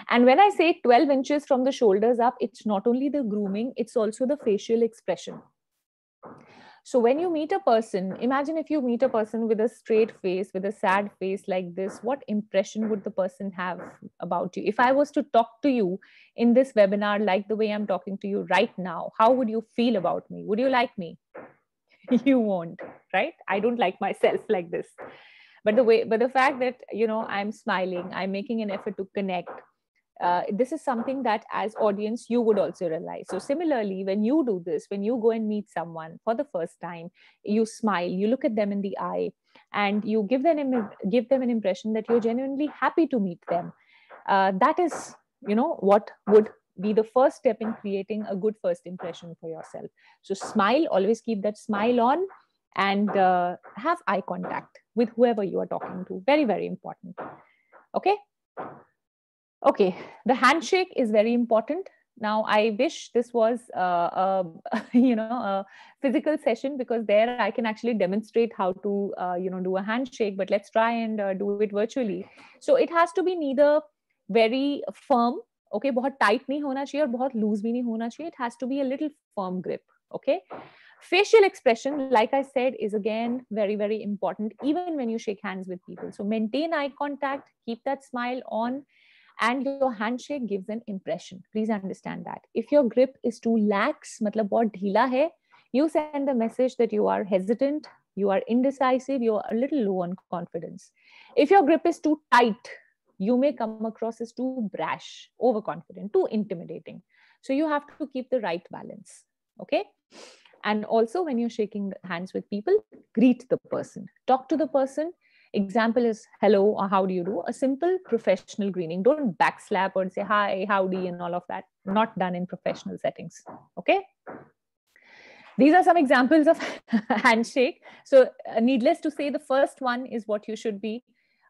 And when I say 12 inches from the shoulders up, it's not only the grooming, it's also the facial expression. So, when you meet a person, imagine if you meet a person with a straight face, with a sad face like this, what impression would the person have about you? If I was to talk to you in this webinar, like the way I'm talking to you right now, how would you feel about me? Would you like me? you won't right i don't like myself like this but the way but the fact that you know i'm smiling i'm making an effort to connect uh, this is something that as audience you would also realize so similarly when you do this when you go and meet someone for the first time you smile you look at them in the eye and you give them give them an impression that you're genuinely happy to meet them uh, that is you know what would be the first step in creating a good first impression for yourself. So smile, always keep that smile on and uh, have eye contact with whoever you are talking to. Very, very important. Okay. Okay. The handshake is very important. Now, I wish this was, uh, a, you know, a physical session because there I can actually demonstrate how to, uh, you know, do a handshake. But let's try and uh, do it virtually. So it has to be neither very firm okay okay? बहुत tight नहीं होना चाहिए और बहुत loose भी नहीं होना चाहिए it has to be a little firm grip okay facial expression like i said is again very very important even when you shake hands with people so maintain eye contact keep that smile on and your handshake gives an impression please understand that if your grip is too lax matlab bahut dheela hai you send the message that you are hesitant you are indecisive you are a little low on confidence if your grip is too tight you may come across as too brash, overconfident, too intimidating. So you have to keep the right balance. Okay. And also, when you're shaking hands with people, greet the person, talk to the person. Example is hello or uh, how do you do? A simple professional greeting. Don't backslap or say hi, howdy, and all of that. Not done in professional settings. Okay these are some examples of handshake so uh, needless to say the first one is what you should be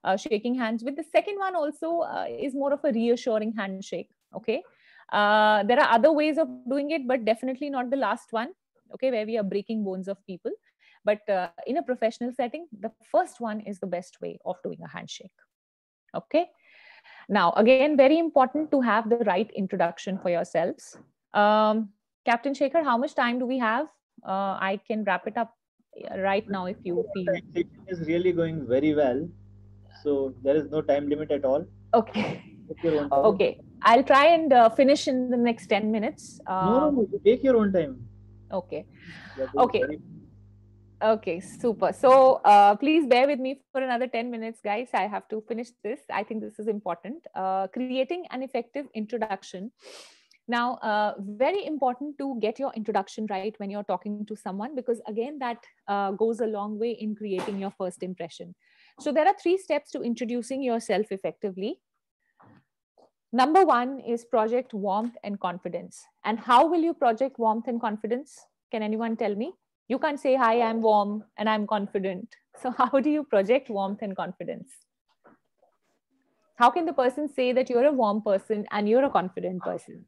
uh, shaking hands with. The second one also uh, is more of a reassuring handshake. Okay. Uh, there are other ways of doing it, but definitely not the last one. Okay. Where we are breaking bones of people. But uh, in a professional setting, the first one is the best way of doing a handshake. Okay. Now, again, very important to have the right introduction for yourselves. Um, Captain Shaker, how much time do we have? Uh, I can wrap it up uh, right now if you feel. It is really going very well so there is no time limit at all okay okay i'll try and uh, finish in the next 10 minutes no, uh, no, no take your own time okay okay okay super so uh, please bear with me for another 10 minutes guys i have to finish this i think this is important uh, creating an effective introduction now uh, very important to get your introduction right when you're talking to someone because again that uh, goes a long way in creating your first impression so there are three steps to introducing yourself effectively. Number one is project warmth and confidence. And how will you project warmth and confidence? Can anyone tell me? You can't say, hi, I'm warm and I'm confident. So how do you project warmth and confidence? How can the person say that you're a warm person and you're a confident person?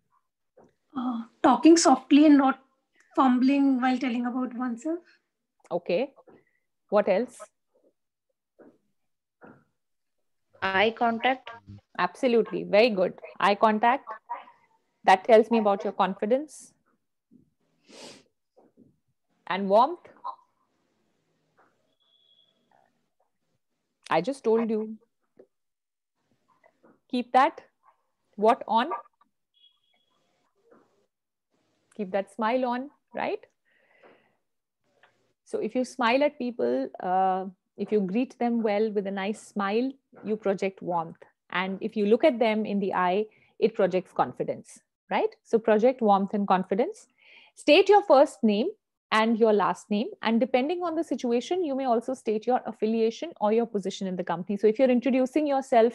Uh, talking softly and not fumbling while telling about oneself. Okay. What else? eye contact absolutely very good eye contact that tells me about your confidence and warmth i just told you keep that what on keep that smile on right so if you smile at people uh, if you greet them well with a nice smile, you project warmth. And if you look at them in the eye, it projects confidence, right? So project warmth and confidence. State your first name and your last name. And depending on the situation, you may also state your affiliation or your position in the company. So if you're introducing yourself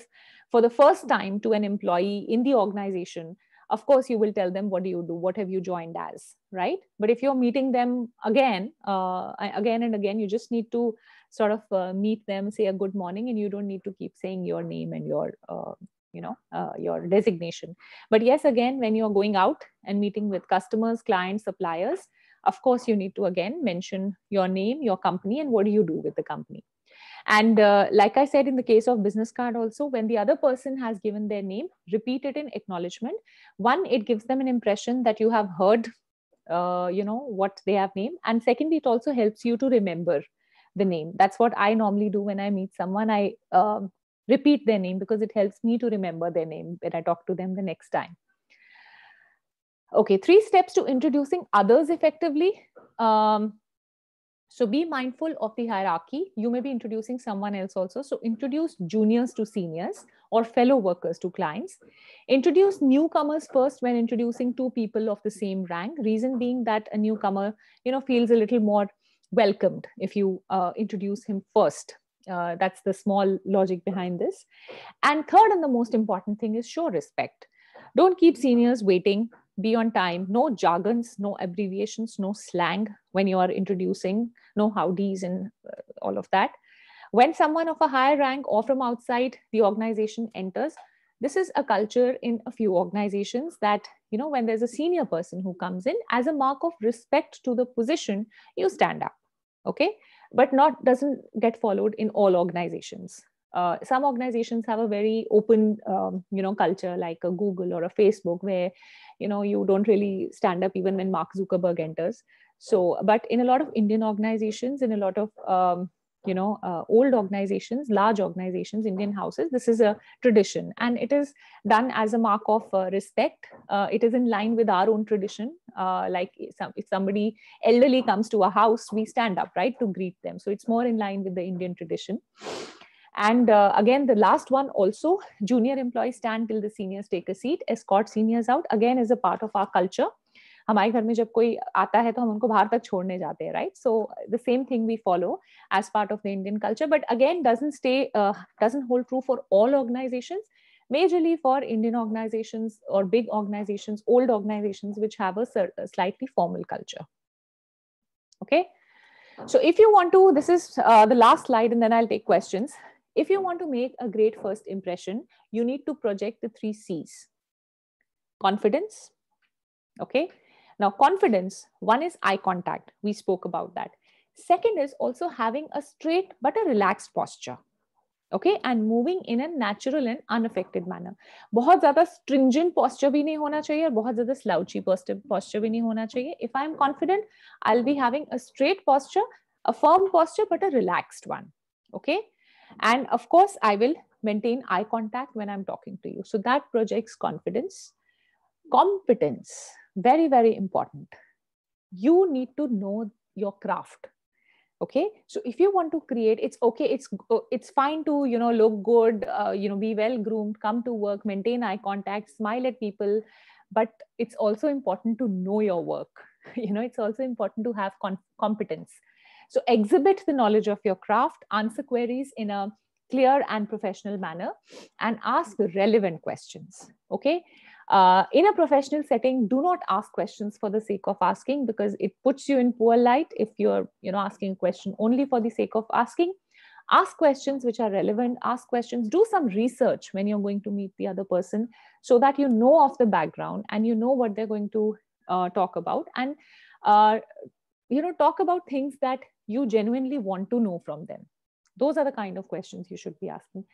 for the first time to an employee in the organization, of course you will tell them what do you do what have you joined as right but if you're meeting them again uh, again and again you just need to sort of uh, meet them, say a good morning, and you don't need to keep saying your name and your uh, you know uh, your designation but yes again when you're going out and meeting with customers clients suppliers of course you need to again mention your name your company and what do you do with the company and uh, like i said in the case of business card also when the other person has given their name repeat it in acknowledgement one it gives them an impression that you have heard uh, you know what they have named and second it also helps you to remember the name that's what i normally do when i meet someone i um, repeat their name because it helps me to remember their name when i talk to them the next time okay three steps to introducing others effectively um, so be mindful of the hierarchy. You may be introducing someone else also. So introduce juniors to seniors or fellow workers to clients. Introduce newcomers first when introducing two people of the same rank. Reason being that a newcomer, you know, feels a little more welcomed if you uh, introduce him first. Uh, that's the small logic behind this. And third, and the most important thing is show respect. Don't keep seniors waiting. Be on time. No jargons, no abbreviations, no slang when you are introducing, no howdies and uh, all of that. When someone of a higher rank or from outside the organization enters, this is a culture in a few organizations that you know when there's a senior person who comes in as a mark of respect to the position you stand up okay but not doesn't get followed in all organizations uh, some organizations have a very open um, you know culture like a google or a facebook where you know you don't really stand up even when mark zuckerberg enters so but in a lot of indian organizations in a lot of um, you know uh, old organizations large organizations indian houses this is a tradition and it is done as a mark of uh, respect uh, it is in line with our own tradition uh, like if somebody elderly comes to a house we stand up right to greet them so it's more in line with the indian tradition and uh, again the last one also junior employees stand till the seniors take a seat escort seniors out again is a part of our culture हमारे घर में जब कोई आता है तो हम उनको बाहर तक छोड़ने जाते हैं right so the same thing we follow as part of the Indian culture but again doesn't stay doesn't hold true for all organisations majorly for Indian organizations or big organizations, old organizations, which have a slightly formal culture. Okay. So if you want to, this is uh, the last slide and then I'll take questions. If you want to make a great first impression, you need to project the three C's. Confidence, okay, now, confidence, one is eye contact. We spoke about that. Second is also having a straight but a relaxed posture. Okay, and moving in a natural and unaffected manner. Bahut zyada stringent posture bhi nahi hona chahiye aur bahut zyada slouchy posture bhi nahi hona chahiye. If I'm confident, I'll be having a straight posture, a firm posture, but a relaxed one. Okay, and of course, I will maintain eye contact when I'm talking to you. So that projects confidence. Competence very, very important. You need to know your craft okay so if you want to create it's okay it's it's fine to you know look good uh, you know be well groomed come to work maintain eye contact smile at people but it's also important to know your work you know it's also important to have competence so exhibit the knowledge of your craft answer queries in a clear and professional manner and ask relevant questions okay uh, in a professional setting, do not ask questions for the sake of asking because it puts you in poor light if you're you know asking a question only for the sake of asking. Ask questions which are relevant. Ask questions. Do some research when you're going to meet the other person so that you know of the background and you know what they're going to uh, talk about and uh, you know talk about things that you genuinely want to know from them those are the kind of questions you should be asking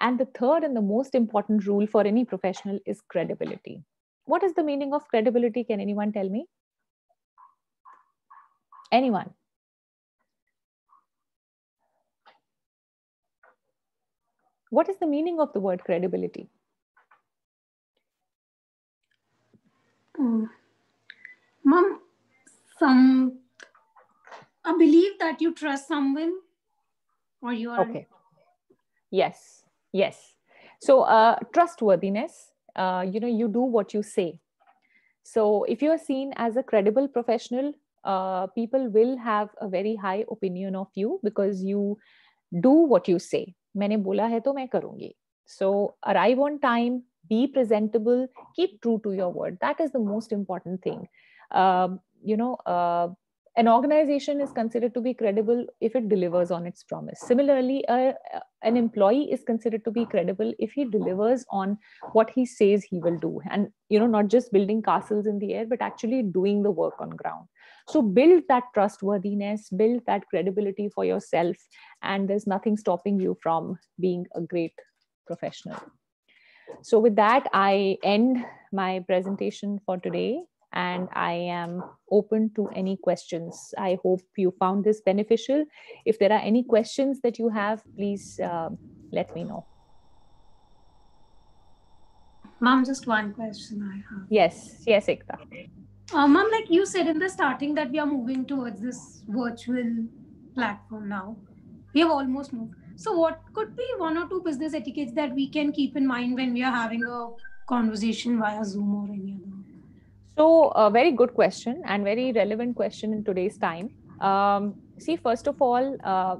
and the third and the most important rule for any professional is credibility. What is the meaning of credibility? Can anyone tell me? Anyone? What is the meaning of the word credibility? Mom, some a belief that you trust someone or you are okay yes Yes. So uh, trustworthiness, uh, you know, you do what you say. So if you're seen as a credible professional, uh, people will have a very high opinion of you because you do what you say. मैंने बोला है तो मैं करूँगी. So arrive on time, be presentable, keep true to your word. That is the most important thing. Um, you know, uh, an organization is considered to be credible if it delivers on its promise. Similarly, uh, an employee is considered to be credible if he delivers on what he says he will do. And, you know, not just building castles in the air, but actually doing the work on ground. So build that trustworthiness, build that credibility for yourself. And there's nothing stopping you from being a great professional. So with that, I end my presentation for today and I am open to any questions. I hope you found this beneficial. If there are any questions that you have, please uh, let me know. Mom, just one question I have. Yes, yes, Ekta. Uh, Mom, like you said in the starting that we are moving towards this virtual platform now. We have almost moved. So, what could be one or two business etiquettes that we can keep in mind when we are having a conversation via Zoom or any other? So, a very good question and very relevant question in today's time. Um, see, first of all, uh,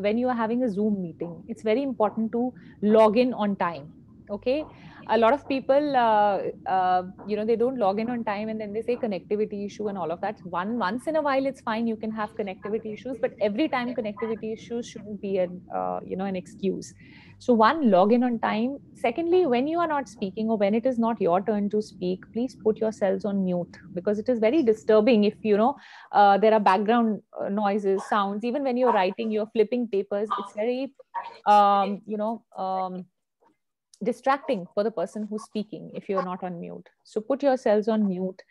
when you are having a Zoom meeting, it's very important to log in on time. Okay a lot of people uh, uh, you know they don't log in on time and then they say connectivity issue and all of that one once in a while it's fine you can have connectivity issues but every time connectivity issues shouldn't be an uh, you know an excuse so one log in on time secondly when you are not speaking or when it is not your turn to speak please put yourselves on mute because it is very disturbing if you know uh, there are background uh, noises sounds even when you're writing you're flipping papers it's very um, you know um, distracting for the person who's speaking if you're not on mute. So put yourselves on mute.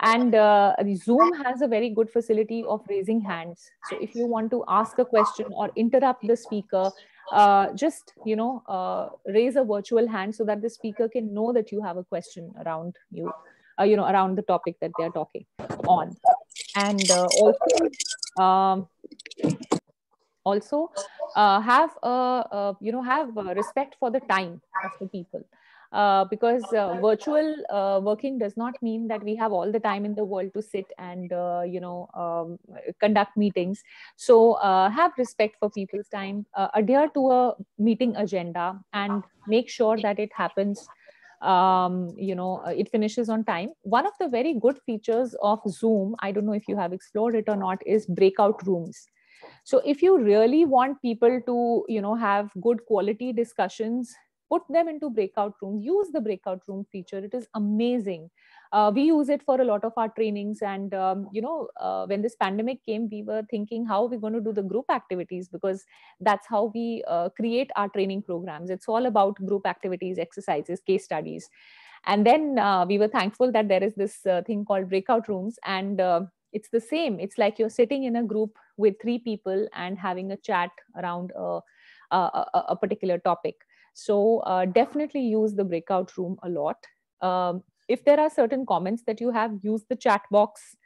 And uh, Zoom has a very good facility of raising hands. So if you want to ask a question or interrupt the speaker, uh, just you know uh, raise a virtual hand so that the speaker can know that you have a question around you, uh, you know around the topic that they are talking on. And uh, also, um, also uh, have a, you know have uh, respect for the time of the people uh, because uh, virtual working does not mean that we have all the time in the world to sit and you know um, conduct meetings so have respect for people's time adhere to a meeting agenda and make sure that it happens um, you know, it finishes on time. One of the very good features of Zoom, I don't know if you have explored it or not, is breakout rooms so if you really want people to you know have good quality discussions put them into breakout rooms use the breakout room feature it is amazing uh, we use it for a lot of our trainings and um, you know uh, when this pandemic came we were thinking how we're going to do the group activities because that's how we uh, create our training programs it's all about group activities exercises case studies and then uh, we were thankful that there is this uh, thing called breakout rooms and uh, it's the same it's like you're sitting in a group with three people and having a chat around a, a, a particular topic so uh, definitely use the breakout room a lot um, if there are certain comments that you have use the chat box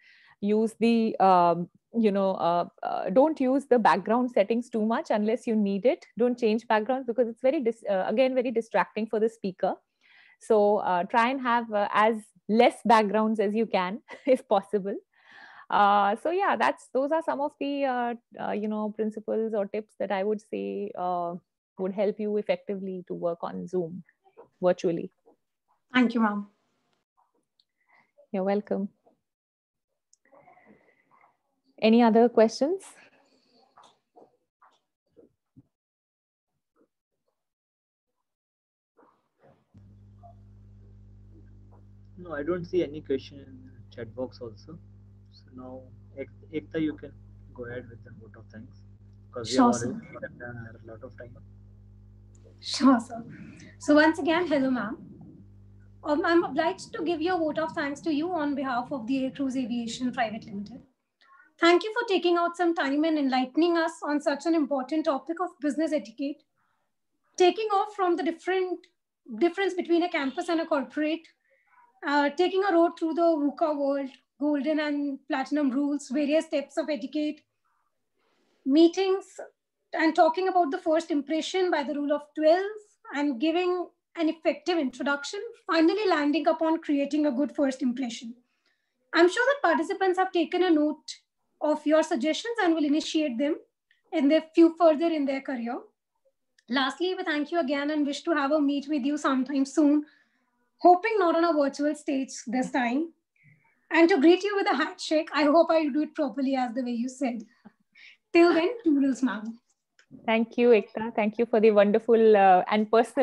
use the um, you know uh, uh, don't use the background settings too much unless you need it don't change backgrounds because it's very dis- uh, again very distracting for the speaker so uh, try and have uh, as less backgrounds as you can if possible uh, so yeah that's those are some of the uh, uh, you know principles or tips that i would say uh, would help you effectively to work on zoom virtually thank you mom you're welcome any other questions No, I don't see any question in the chat box also now, Ekta, you can go ahead with the vote of thanks because sure, we have already a lot of time. Sure, sir. So once again, hello, ma'am. Um, I'm obliged to give you a vote of thanks to you on behalf of the Air Cruise Aviation Private Limited. Thank you for taking out some time and enlightening us on such an important topic of business etiquette. Taking off from the different difference between a campus and a corporate, uh, taking a road through the VUCA world, golden and platinum rules, various steps of etiquette, meetings, and talking about the first impression by the rule of 12 and giving an effective introduction, finally landing upon creating a good first impression. I'm sure that participants have taken a note of your suggestions and will initiate them in their few further in their career. Lastly, we thank you again and wish to have a meet with you sometime soon, hoping not on a virtual stage this time and to greet you with a handshake. I hope I do it properly as the way you said. Till then, toodles, ma'am. Thank you, Ekta. Thank you for the wonderful uh, and personal.